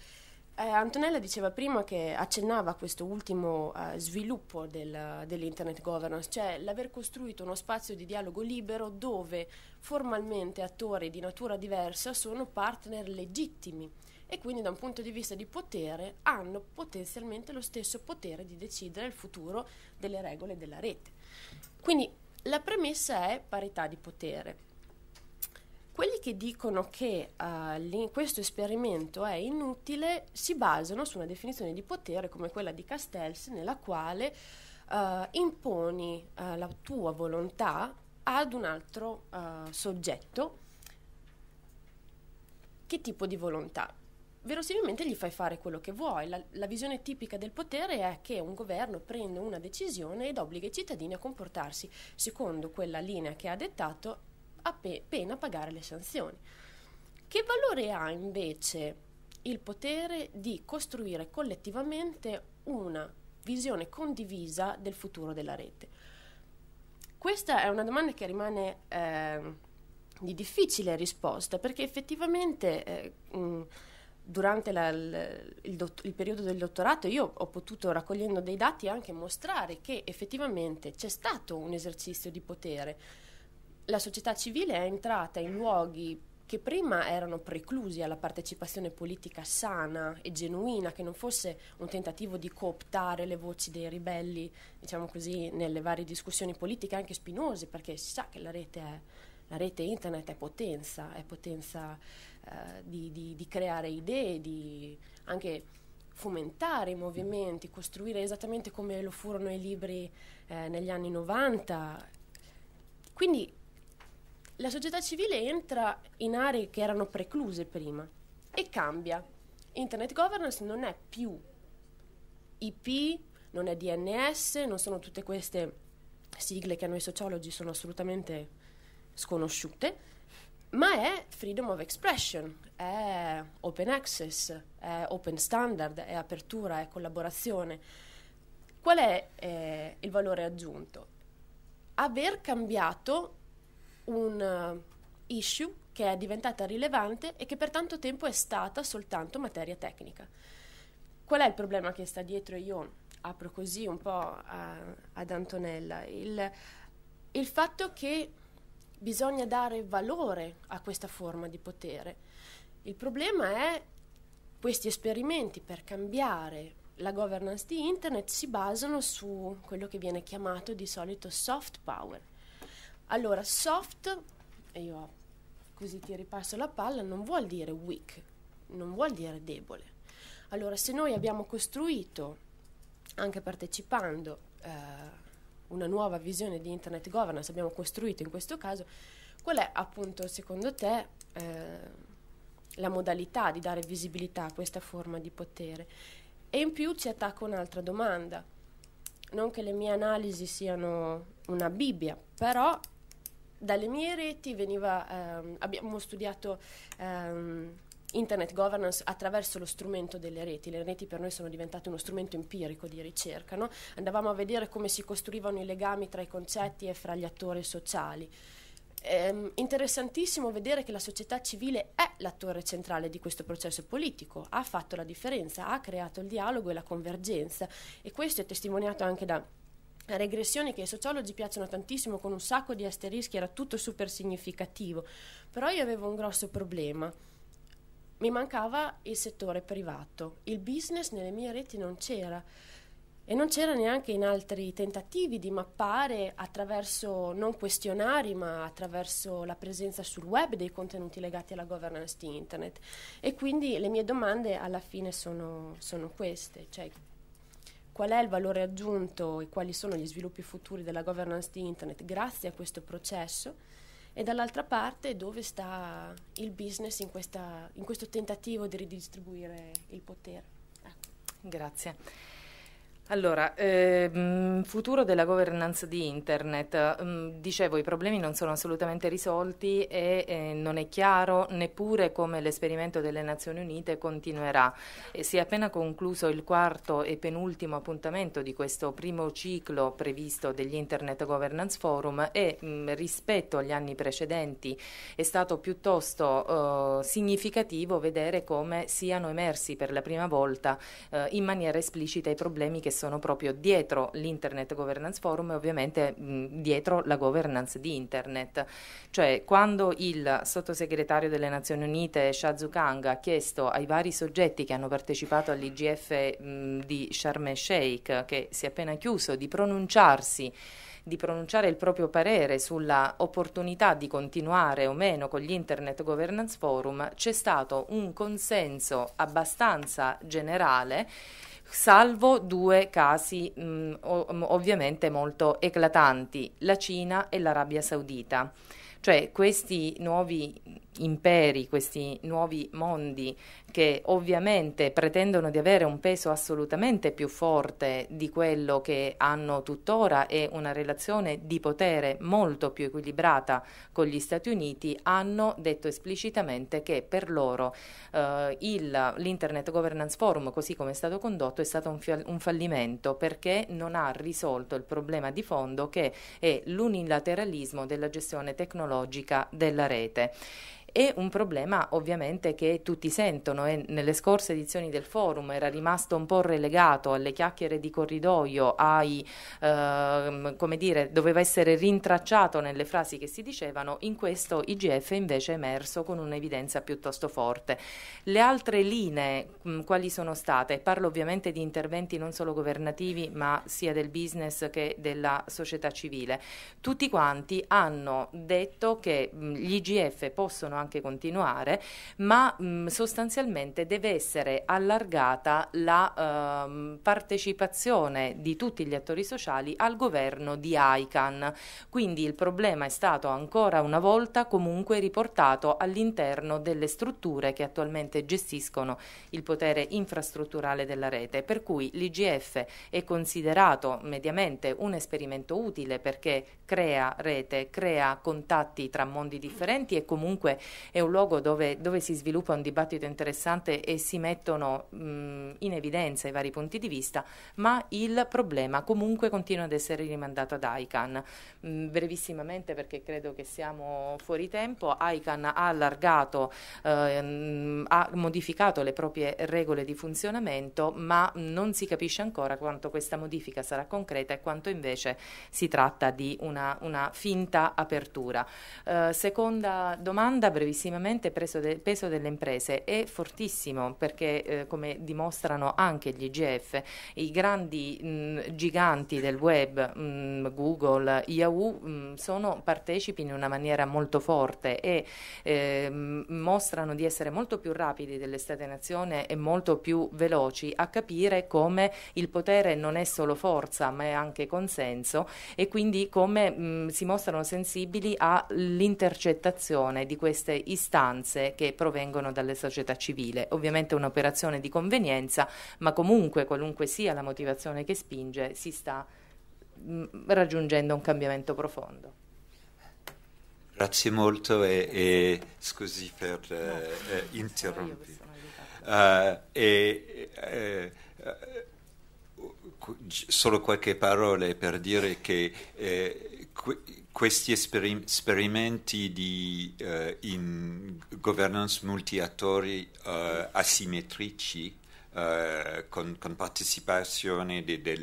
Eh, Antonella diceva prima che accennava a questo ultimo eh, sviluppo del, dell'internet governance, cioè l'aver costruito uno spazio di dialogo libero dove formalmente attori di natura diversa sono partner legittimi e quindi da un punto di vista di potere hanno potenzialmente lo stesso potere di decidere il futuro delle regole della rete. Quindi la premessa è parità di potere quelli che dicono che uh, questo esperimento è inutile si basano su una definizione di potere come quella di Castells, nella quale uh, imponi uh, la tua volontà ad un altro soggetto. Che tipo di volontà? Verosimilmente gli fai fare quello che vuoi. La, la visione tipica del potere è che un governo prende una decisione ed obbliga i cittadini a comportarsi secondo quella linea che ha dettato appena pagare le sanzioni. Che valore ha invece il potere di costruire collettivamente una visione condivisa del futuro della rete? Questa è una domanda che rimane eh, di difficile risposta perché effettivamente eh, mh, durante la, l, il, dot, il periodo del dottorato io ho potuto, raccogliendo dei dati, anche mostrare che effettivamente c'è stato un esercizio di potere la società civile è entrata in luoghi che prima erano preclusi alla partecipazione politica sana e genuina, che non fosse un tentativo di cooptare le voci dei ribelli, diciamo così, nelle varie discussioni politiche anche spinose, perché si sa che la rete, è, la rete internet è potenza, è potenza eh, di, di, di, creare idee, di anche fomentare i movimenti, costruire esattamente come lo furono i libri eh, negli anni 90. Quindi la società civile entra in aree che erano precluse prima e cambia. Internet governance non è più IP, non è DNS, non sono tutte queste sigle che a noi sociologi sono assolutamente sconosciute, ma è freedom of expression, è open access, è open standard, è apertura, è collaborazione. Qual è eh, il valore aggiunto? Aver cambiato un eh, issue che è diventata rilevante e che per tanto tempo è stata soltanto materia tecnica. Qual è il problema che sta dietro? Io apro così un po' a, ad Antonella. Il, il fatto che bisogna dare valore a questa forma di potere. Il problema è questi esperimenti per cambiare la governance di Internet si basano su quello che viene chiamato di solito soft power, allora, soft, e io così ti ripasso la palla, non vuol dire weak, non vuol dire debole. Allora, se noi abbiamo costruito, anche partecipando, eh, una nuova visione di Internet Governance, abbiamo costruito in questo caso, qual è appunto secondo te eh, la modalità di dare visibilità a questa forma di potere? E in più ci attacco un'altra domanda. Non che le mie analisi siano una Bibbia, però dalle mie reti veniva, ehm, abbiamo studiato ehm, Internet governance attraverso lo strumento delle reti. Le reti per noi sono diventate uno strumento empirico di ricerca. No? Andavamo a vedere come si costruivano i legami tra i concetti e fra gli attori sociali. Ehm, interessantissimo vedere che la società civile è l'attore centrale di questo processo politico, ha fatto la differenza, ha creato il dialogo e la convergenza e questo è testimoniato anche da regressioni che ai sociologi piacciono tantissimo con un sacco di asterischi, era tutto super significativo, però io avevo un grosso problema. Mi mancava il settore privato, il business nelle mie reti non c'era e non c'era neanche in altri tentativi di mappare attraverso non questionari ma attraverso la presenza sul web dei contenuti legati alla governance di internet e quindi le mie domande alla fine sono, sono queste, cioè qual è il valore aggiunto e quali sono gli sviluppi futuri della governance di Internet grazie a questo processo e dall'altra parte dove sta il business in, questa, in questo tentativo di ridistribuire il potere.
Ecco. Grazie. Allora, ehm, futuro della governance di Internet. Mh, mm, dicevo, i problemi non sono assolutamente risolti e eh, non è chiaro neppure come l'esperimento delle Nazioni Unite continuerà. E si è appena concluso il quarto e penultimo appuntamento di questo primo ciclo previsto degli Internet Governance Forum e mh, mm, rispetto agli anni precedenti è stato piuttosto eh, significativo vedere come siano emersi per la prima volta eh, in maniera esplicita i problemi che sono proprio dietro l'Internet Governance Forum e ovviamente mh, dietro la governance di Internet. Cioè quando il sottosegretario delle Nazioni Unite Shazu Kang ha chiesto ai vari soggetti che hanno partecipato all'IGF mh, di Sharm el Sheikh, che si è appena chiuso, di pronunciarsi di pronunciare il proprio parere sulla opportunità di continuare o meno con gli Internet Governance Forum, c'è stato un consenso abbastanza generale salvo due casi mh, mm, mm, ovviamente molto eclatanti, la Cina e l'Arabia Saudita. Cioè questi nuovi imperi, questi nuovi mondi che ovviamente pretendono di avere un peso assolutamente più forte di quello che hanno tuttora e una relazione di potere molto più equilibrata con gli Stati Uniti, hanno detto esplicitamente che per loro eh, l'Internet Governance Forum, così come è stato condotto, è stato un, un fallimento perché non ha risolto il problema di fondo che è l'unilateralismo della gestione tecnologica della rete. È un problema ovviamente che tutti sentono e nelle scorse edizioni del forum era rimasto un po' relegato alle chiacchiere di corridoio, ai, eh, come dire, doveva essere rintracciato nelle frasi che si dicevano, in questo IGF invece è emerso con un'evidenza piuttosto forte. Le altre linee mh, mm, quali sono state? Parlo ovviamente di interventi non solo governativi ma sia del business che della società civile. Tutti quanti hanno detto che mh, mm, gli IGF possono anche continuare, ma mh, sostanzialmente deve essere allargata la ehm, partecipazione di tutti gli attori sociali al governo di ICAN. Quindi il problema è stato ancora una volta comunque riportato all'interno delle strutture che attualmente gestiscono il potere infrastrutturale della rete, per cui l'IGF è considerato mediamente un esperimento utile perché crea rete, crea contatti tra mondi differenti e comunque è un luogo dove, dove si sviluppa un dibattito interessante e si mettono mh, in evidenza i vari punti di vista, ma il problema comunque continua ad essere rimandato ad ICANN. Mh, brevissimamente perché credo che siamo fuori tempo, ICANN ha allargato, ehm, ha modificato le proprie regole di funzionamento, ma non si capisce ancora quanto questa modifica sarà concreta e quanto invece si tratta di una, una finta apertura. Eh, seconda domanda, brevemente brevissimamente il peso delle imprese è fortissimo perché eh, come dimostrano anche gli IGF, i grandi mh, giganti del web, mh, Google, Yahoo, mh, sono partecipi in una maniera molto forte e eh, mostrano di essere molto più rapidi dell'estate-nazione e molto più veloci a capire come il potere non è solo forza ma è anche consenso e quindi come si mostrano sensibili all'intercettazione di queste queste istanze che provengono dalle società civile. Ovviamente è un'operazione di convenienza, ma comunque qualunque sia la motivazione che spinge, si sta mm, raggiungendo un cambiamento profondo.
Grazie molto e, e scusi per no, eh, eh interrompere. Uh, ah, e, eh, eh, solo qualche parola per dire che eh, questi esperi, esperimenti di uh, in governance multiattori uh, asimmetrici uh, con, con, partecipazione de, de,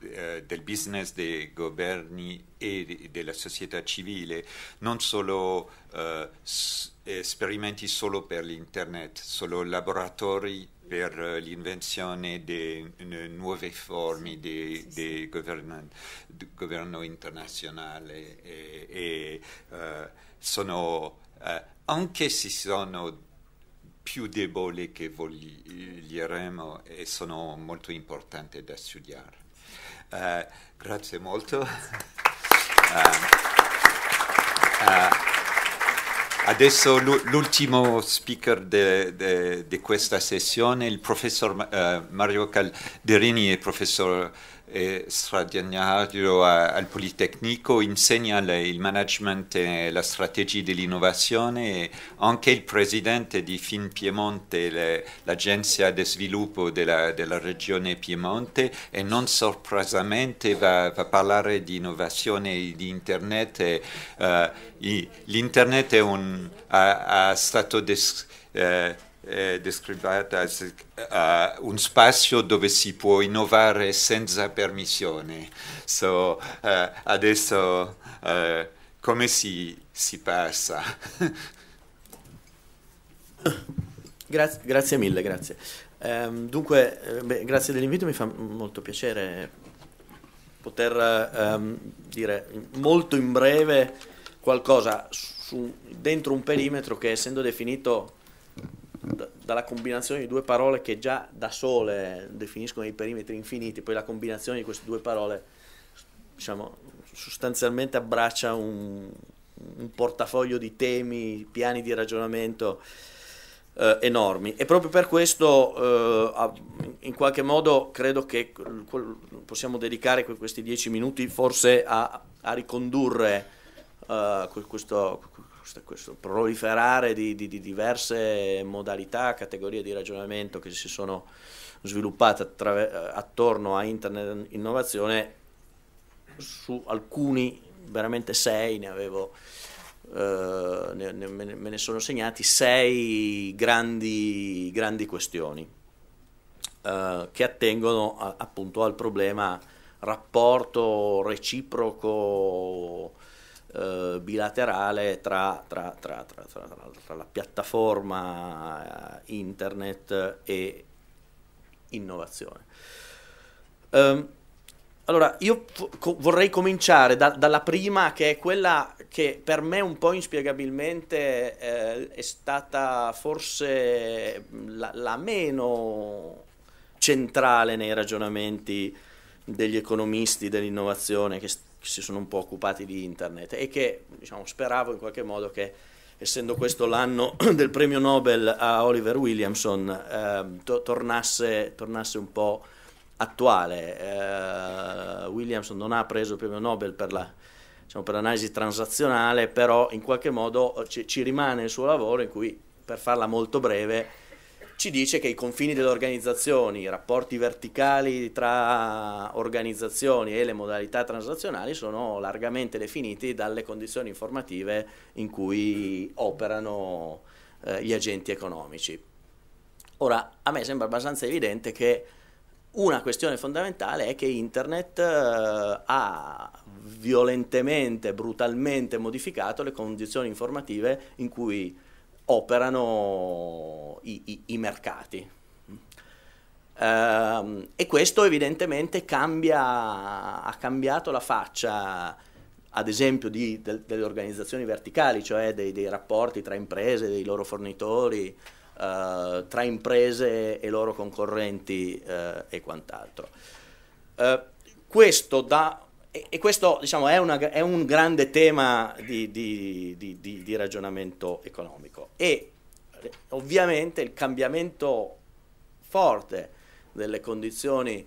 de, del business, dei governi e della società civile, non solo esperimenti solo per l'internet, solo laboratori per eh, l'invenzione di nuove forme di, di governo, governo, internazionale e, e uh, sono, uh, anche se sono più deboli che voglieremo e sono molto importanti da studiare. Uh, grazie molto. Adesso l'ultimo speaker di questa sessione, il professor eh, Mario Calderini e il professor straordinario al Politecnico, insegna il management e la strategia dell'innovazione, anche il presidente di Finpiemonte, l'agenzia di sviluppo della, della, regione Piemonte e non sorpresamente va, va a parlare di innovazione e di internet. Uh, l'internet è un, ha, ha stato des, eh, eh, descrivata come uh, un spazio dove si può innovare senza permissione. So, uh, adesso uh, come si, si passa?
grazie, grazie, mille, grazie. Um, dunque, eh, beh, grazie dell'invito, mi fa molto piacere poter um, dire molto in breve qualcosa su, dentro un perimetro che essendo definito dalla combinazione di due parole che già da sole definiscono i perimetri infiniti, poi la combinazione di queste due parole diciamo, sostanzialmente abbraccia un, un portafoglio di temi, piani di ragionamento eh, enormi e proprio per questo eh, in qualche modo credo che possiamo dedicare questi dieci minuti forse a, a ricondurre eh, questo, questo, questo proliferare di, di, di, diverse modalità, categorie di ragionamento che si sono sviluppate eh, attorno a internet innovazione, su alcuni, veramente sei, ne avevo... Uh, ne, ne, me ne sono segnati sei grandi, grandi questioni uh, che attengono a, appunto al problema rapporto reciproco eh, bilaterale tra, tra, tra, tra, la piattaforma eh, internet e innovazione. Um, allora, io co- vorrei cominciare da, dalla prima, che è quella che per me un po' inspiegabilmente eh, è stata forse la, la, meno centrale nei ragionamenti degli economisti dell'innovazione che, che si sono un po' occupati di internet e che diciamo, speravo in qualche modo che essendo questo l'anno del premio Nobel a Oliver Williamson eh, to tornasse, tornasse, un po' attuale. Eh, Williamson non ha preso il premio Nobel per la, diciamo, per l'analisi transazionale, però in qualche modo ci, ci, rimane il suo lavoro in cui, per farla molto breve, ci dice che i confini delle organizzazioni, i rapporti verticali tra organizzazioni e le modalità transazionali sono largamente definiti dalle condizioni informative in cui operano eh, gli agenti economici. Ora, a me sembra abbastanza evidente che una questione fondamentale è che Internet eh, ha violentemente, brutalmente modificato le condizioni informative in cui operano i, i, i mercati. Uh, e questo evidentemente cambia, ha cambiato la faccia, ad esempio, di, de, delle organizzazioni verticali, cioè dei, dei, rapporti tra imprese, dei loro fornitori, uh, tra imprese e loro concorrenti uh, e quant'altro. Eh, questo da e, questo diciamo, è, una, è, un grande tema di, di, di, di ragionamento economico. E eh, ovviamente il cambiamento forte delle condizioni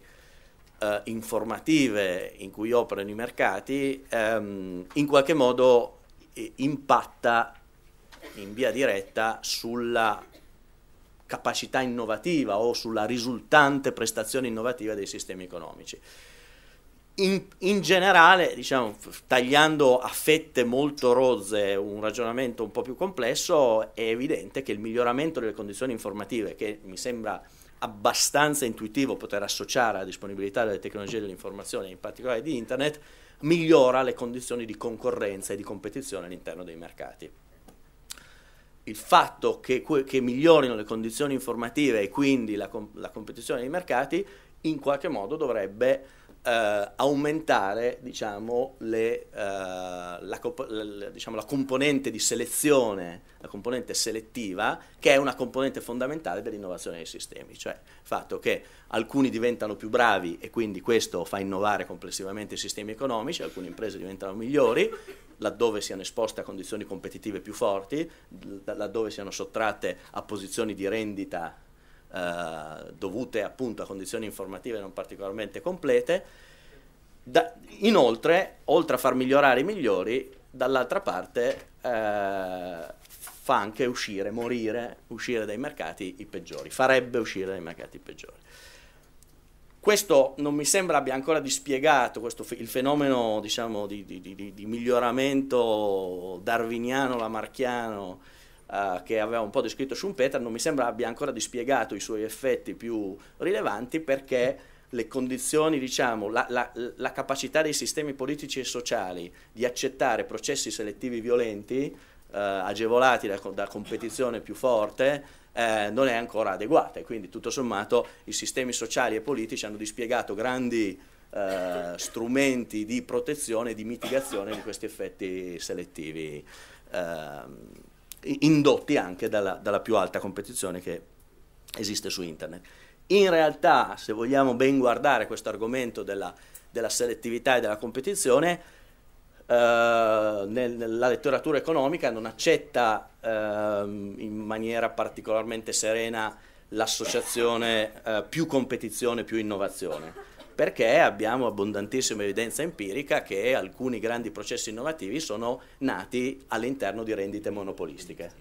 eh, informative in cui operano i mercati ehm, in qualche modo eh, impatta in via diretta sulla capacità innovativa o sulla risultante prestazione innovativa dei sistemi economici in, in, generale, diciamo, tagliando a fette molto rozze un ragionamento un po' più complesso, è evidente che il miglioramento delle condizioni informative, che mi sembra abbastanza intuitivo poter associare alla disponibilità delle tecnologie dell'informazione, in particolare di Internet, migliora le condizioni di concorrenza e di competizione all'interno dei mercati. Il fatto che, che migliorino le condizioni informative e quindi la, la competizione dei mercati, in qualche modo dovrebbe eh, aumentare diciamo, le, eh, la, la, diciamo, la, componente di selezione, la componente selettiva, che è una componente fondamentale dell'innovazione dei sistemi, cioè il fatto che alcuni diventano più bravi e quindi questo fa innovare complessivamente i sistemi economici, alcune imprese diventano migliori, laddove siano esposte a condizioni competitive più forti, laddove siano sottratte a posizioni di rendita eh, dovute appunto a condizioni informative non particolarmente complete. Da, inoltre, oltre a far migliorare i migliori, dall'altra parte eh, fa anche uscire, morire, uscire dai mercati i peggiori, farebbe uscire dai mercati i peggiori. Questo non mi sembra abbia ancora dispiegato questo, il fenomeno diciamo, di, di, di, di miglioramento darwiniano, lamarchiano uh, che aveva un po' descritto Schumpeter, non mi sembra abbia ancora dispiegato i suoi effetti più rilevanti perché le condizioni, diciamo, la, la, la capacità dei sistemi politici e sociali di accettare processi selettivi violenti eh, agevolati da, da, competizione più forte eh, non è ancora adeguata e quindi tutto sommato i sistemi sociali e politici hanno dispiegato grandi eh, strumenti di protezione e di mitigazione di questi effetti selettivi. Ehm, indotti anche dalla, dalla più alta competizione che esiste su internet. In realtà, se vogliamo ben guardare questo argomento della, della selettività e della competizione, eh, nel, la letteratura economica non accetta eh, in maniera particolarmente serena l'associazione eh, più competizione più innovazione perché abbiamo abbondantissima evidenza empirica che alcuni grandi processi innovativi sono nati all'interno di rendite monopolistiche.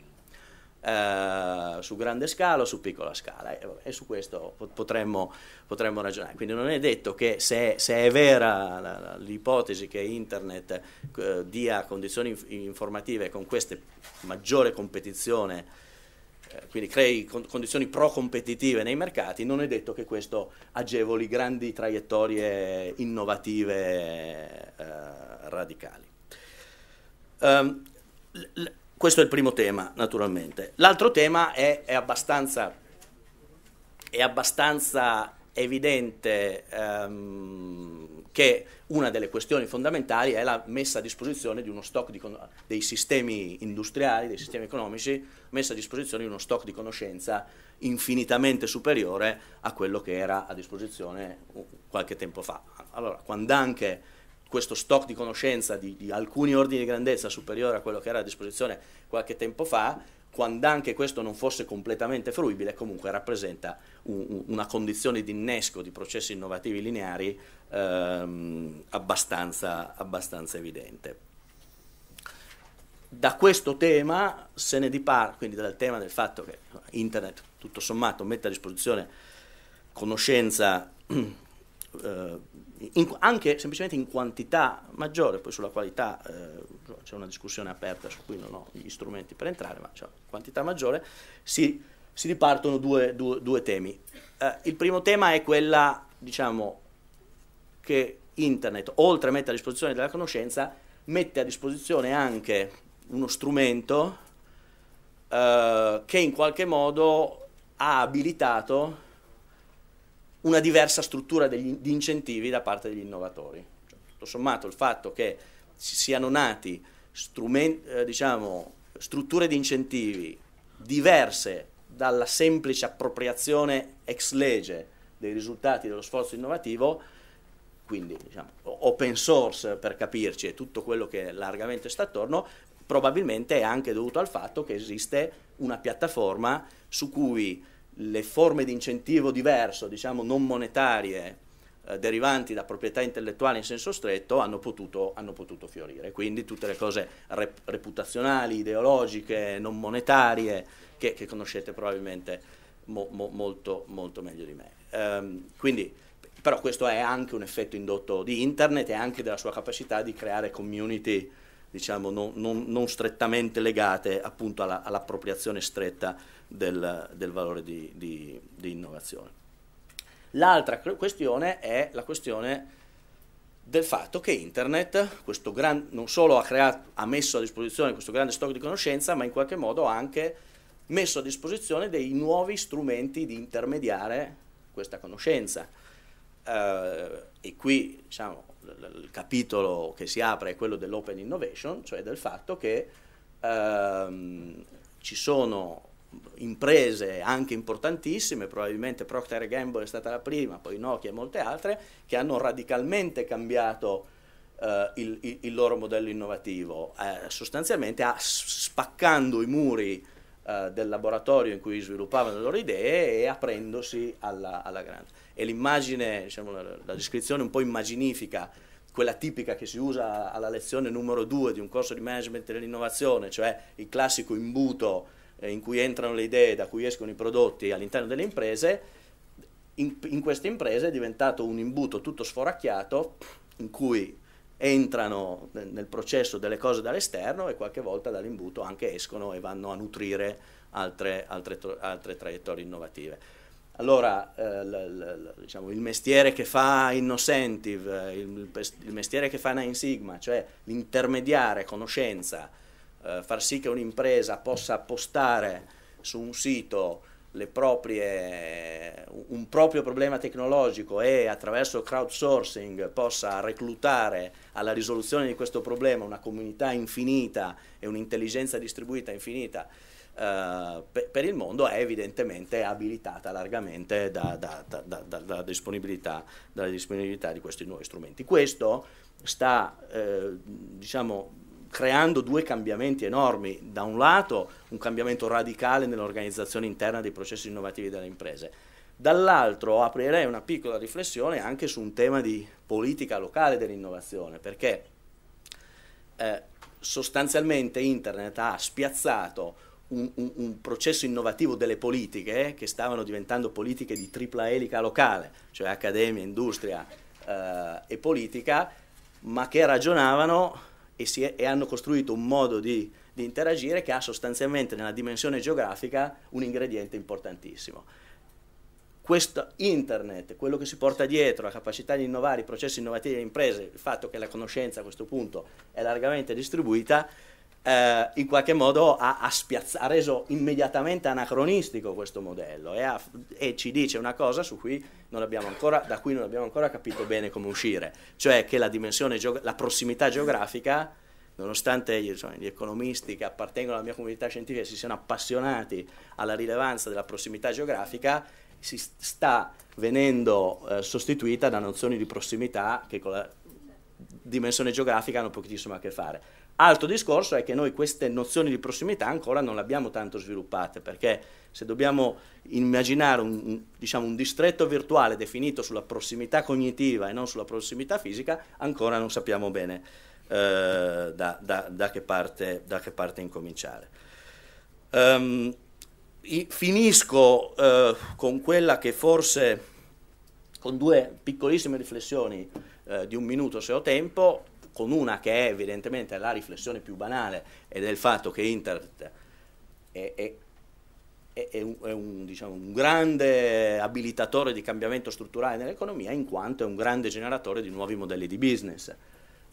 Eh, su grande scala o su piccola scala e, e su questo potremmo, potremmo, ragionare. Quindi non è detto che se, se è vera l'ipotesi che internet eh, dia condizioni informative con questa maggiore competizione eh, quindi crei condizioni pro-competitive nei mercati, non è detto che questo agevoli grandi traiettorie innovative eh, radicali. Um, questo è il primo tema, naturalmente. L'altro tema è, è abbastanza, è abbastanza evidente ehm, che una delle questioni fondamentali è la messa a disposizione di uno stock di con- dei sistemi industriali, dei sistemi economici, messa a disposizione di uno stock di conoscenza infinitamente superiore a quello che era a disposizione qualche tempo fa. Allora, quando anche questo stock di conoscenza di, di alcuni ordini di grandezza superiore a quello che era a disposizione qualche tempo fa, quando anche questo non fosse completamente fruibile, comunque rappresenta un, un, una condizione di innesco di processi innovativi lineari ehm, abbastanza, abbastanza, evidente. Da questo tema se ne dipara, quindi dal tema del fatto che Internet tutto sommato mette a disposizione conoscenza eh, in, anche semplicemente in quantità maggiore, poi sulla qualità eh, c'è una discussione aperta su cui non ho gli strumenti per entrare, ma cioè, quantità maggiore, si, si ripartono due, due, due temi. Eh, il primo tema è quella, diciamo, che Internet, oltre a mettere a disposizione della conoscenza, mette a disposizione anche uno strumento eh, che in qualche modo ha abilitato una diversa struttura degli, di incentivi da parte degli innovatori. Cioè, tutto sommato il fatto che siano nati eh, diciamo, strutture di incentivi diverse dalla semplice appropriazione ex legge dei risultati dello sforzo innovativo, quindi diciamo, open source per capirci e tutto quello che largamente sta attorno, probabilmente è anche dovuto al fatto che esiste una piattaforma su cui le forme di incentivo diverso, diciamo non monetarie, eh, derivanti da proprietà intellettuale in senso stretto, hanno potuto, hanno potuto fiorire. Quindi tutte le cose rep reputazionali, ideologiche, non monetarie, che, che conoscete probabilmente mo mo molto, molto, meglio di me. Ehm, quindi, però questo è anche un effetto indotto di internet e anche della sua capacità di creare community diciamo, non, non, non, strettamente legate appunto alla, all'appropriazione stretta del, del valore di, di, di innovazione. L'altra questione è la questione del fatto che Internet gran, non solo ha, creato, ha, messo a disposizione questo grande stock di conoscenza, ma in qualche modo ha anche messo a disposizione dei nuovi strumenti di intermediare questa conoscenza. Eh, e qui diciamo, il capitolo che si apre è quello dell'open innovation, cioè del fatto che ehm, ci sono imprese anche importantissime, probabilmente Procter Gamble è stata la prima, poi Nokia e molte altre, che hanno radicalmente cambiato eh, il, il, loro modello innovativo, eh, sostanzialmente a, spaccando i muri eh, del laboratorio in cui sviluppavano le loro idee e aprendosi alla, alla grande. E l'immagine, diciamo, la, la descrizione un po' immaginifica quella tipica che si usa alla lezione numero due di un corso di management dell'innovazione, cioè il classico imbuto eh, in cui entrano le idee, da cui escono i prodotti all'interno delle imprese, in, in, queste imprese è diventato un imbuto tutto sforacchiato in cui entrano nel processo delle cose dall'esterno e qualche volta dall'imbuto anche escono e vanno a nutrire altre, altre, altre traiettorie innovative. Allora, eh, l, l, diciamo, il mestiere che fa Innocentive, eh, il, il, mestiere che fa Nine Sigma, cioè l'intermediare conoscenza, eh, far sì che un'impresa possa postare su un sito proprie, un proprio problema tecnologico e attraverso crowdsourcing possa reclutare alla risoluzione di questo problema una comunità infinita e un'intelligenza distribuita infinita eh, per il mondo è evidentemente abilitata largamente da, da, da, dalla, disponibilità, dalla disponibilità di questi nuovi strumenti. Questo sta eh, diciamo, creando due cambiamenti enormi. Da un lato un cambiamento radicale nell'organizzazione interna dei processi innovativi delle imprese, dall'altro aprirei una piccola riflessione anche su un tema di politica locale dell'innovazione, perché eh, sostanzialmente Internet ha spiazzato un, un, un, processo innovativo delle politiche che stavano diventando politiche di tripla elica locale, cioè accademia, industria eh, e politica, ma che ragionavano e, è, e hanno costruito un modo di, di interagire che ha sostanzialmente nella dimensione geografica un ingrediente importantissimo questo internet, quello che si porta dietro, la capacità di innovare i processi innovativi delle imprese, il fatto che la conoscenza a questo punto è largamente distribuita, eh, in qualche modo ha, ha, spiazz- ha, reso immediatamente anacronistico questo modello e, ha, e ci dice una cosa cui ancora, da cui non abbiamo ancora capito bene come uscire, cioè che la, geog- la prossimità geografica nonostante gli, insomma, gli, economisti che appartengono alla mia comunità scientifica si siano appassionati alla rilevanza della prossimità geografica, si sta venendo eh, sostituita da nozioni di prossimità che con la dimensione geografica hanno pochissimo a che fare. Altro discorso è che noi queste nozioni di prossimità ancora non le abbiamo tanto sviluppate, perché se dobbiamo immaginare un, diciamo, un, distretto virtuale definito sulla prossimità cognitiva e non sulla prossimità fisica, ancora non sappiamo bene eh, da, da, da, che parte, da, che parte, incominciare. Um, finisco eh, con quella che forse, con due piccolissime riflessioni eh, di un minuto se ho tempo, con una che è evidentemente la riflessione più banale ed è il fatto che internet è, è, è, un, è un, diciamo, un, grande abilitatore di cambiamento strutturale nell'economia in quanto è un grande generatore di nuovi modelli di business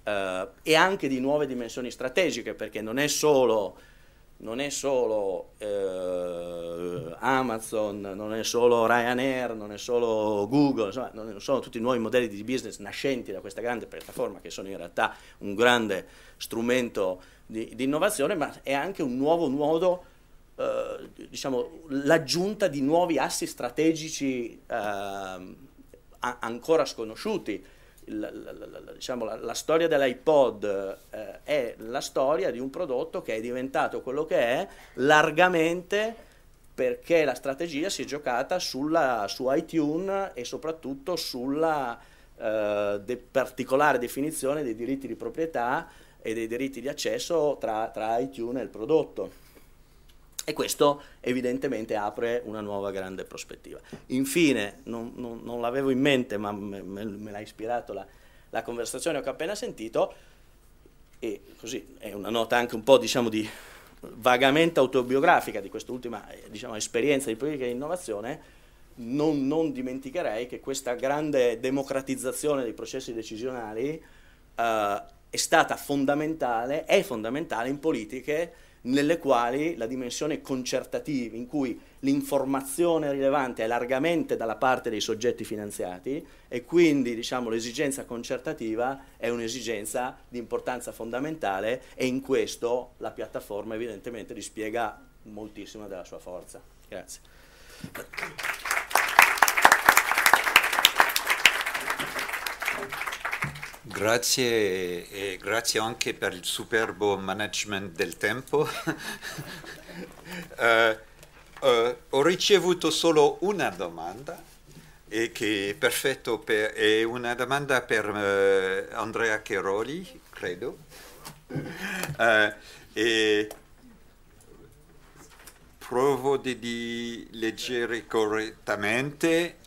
eh, e anche di nuove dimensioni strategiche perché non è solo non è solo eh, Amazon, non è solo Ryanair, non è solo Google, insomma, non sono tutti nuovi modelli di business nascenti da questa grande piattaforma che sono in realtà un grande strumento di, di innovazione, ma è anche un nuovo nodo, eh, diciamo, l'aggiunta di nuovi assi strategici eh, ancora sconosciuti la, la, diciamo, la storia dell'iPod eh, è la storia di un prodotto che è diventato quello che è largamente perché la strategia si è giocata sulla, su iTunes e soprattutto sulla eh, de particolare definizione dei diritti di proprietà e dei diritti di accesso tra, tra iTunes e il prodotto. E questo evidentemente apre una nuova grande prospettiva. Infine, non, non, non l'avevo in mente, ma me, me, me l'ha ispirato la, la, conversazione che ho appena sentito, e così è una nota anche un po' diciamo, di vagamente autobiografica di quest'ultima eh, diciamo, esperienza di politica di innovazione, non, non, dimenticherei che questa grande democratizzazione dei processi decisionali eh, è stata fondamentale, è fondamentale in politiche nelle quali la dimensione concertativa, in cui l'informazione rilevante è largamente dalla parte dei soggetti finanziati e quindi diciamo, l'esigenza concertativa è un'esigenza di importanza fondamentale e in questo la piattaforma evidentemente rispiega moltissima della sua forza. Grazie. Grazie.
Grazie e grazie anche per il superbo management del tempo. uh, uh, ho ricevuto solo una domanda e che è perfetto per, è una domanda per uh, Andrea Cheroli, credo. e provo di, di leggere correttamente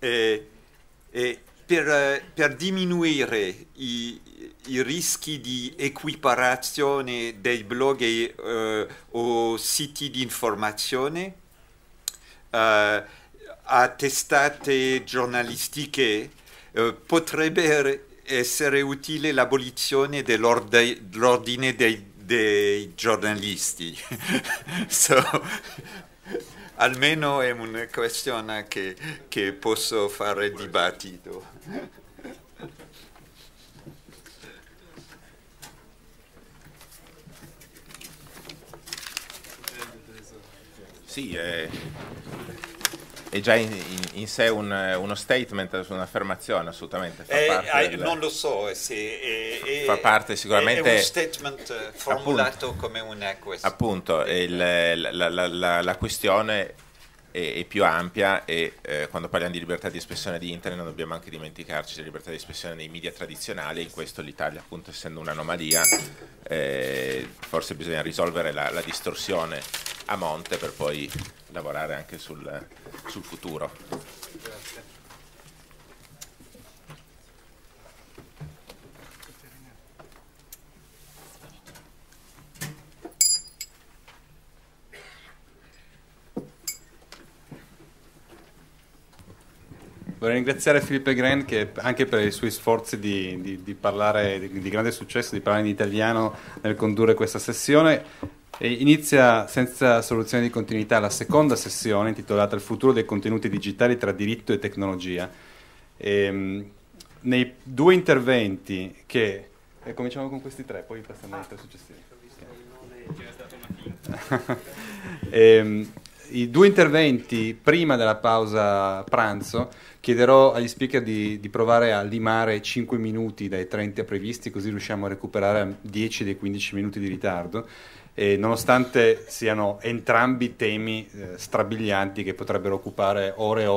e, e per, eh, per diminuire i, i, rischi di equiparazione dei blog e, eh, o siti di informazione eh, a testate giornalistiche, eh, potrebbe essere utile l'abolizione dell'ordine dei, dei giornalisti. so, almeno è una questione che, che posso fare dibattito.
Sì, è, è già in, in, in sé un, uno statement, un'affermazione assolutamente. Eh, del, non
lo so eh, se è, fa parte sicuramente. È un statement eh, formulato appunto, come una questione.
Appunto, il, la, la, la, la questione e, e più ampia e eh, quando parliamo di libertà di espressione di internet non dobbiamo anche dimenticarci della libertà di espressione dei media tradizionali, e in questo l'Italia appunto essendo un'anomalia eh, forse bisogna risolvere la, la, distorsione a monte per poi lavorare anche sul, sul futuro.
Vorrei ringraziare Filippo Gren che anche per i suoi sforzi di, di, di parlare di, di, grande successo, di parlare in italiano nel condurre questa sessione. E inizia senza soluzione di continuità la seconda sessione intitolata Il futuro dei contenuti digitali tra diritto e tecnologia. E, ehm, nei due interventi che... Eh, cominciamo con questi tre, poi passiamo ai tre successivi. Ehm, I due interventi prima della pausa pranzo Chiederò agli speaker di, di, provare a limare 5 minuti dai 30 previsti, così riusciamo a recuperare 10 dei 15 minuti di ritardo. E nonostante siano entrambi temi eh, strabilianti che potrebbero occupare ore e ore.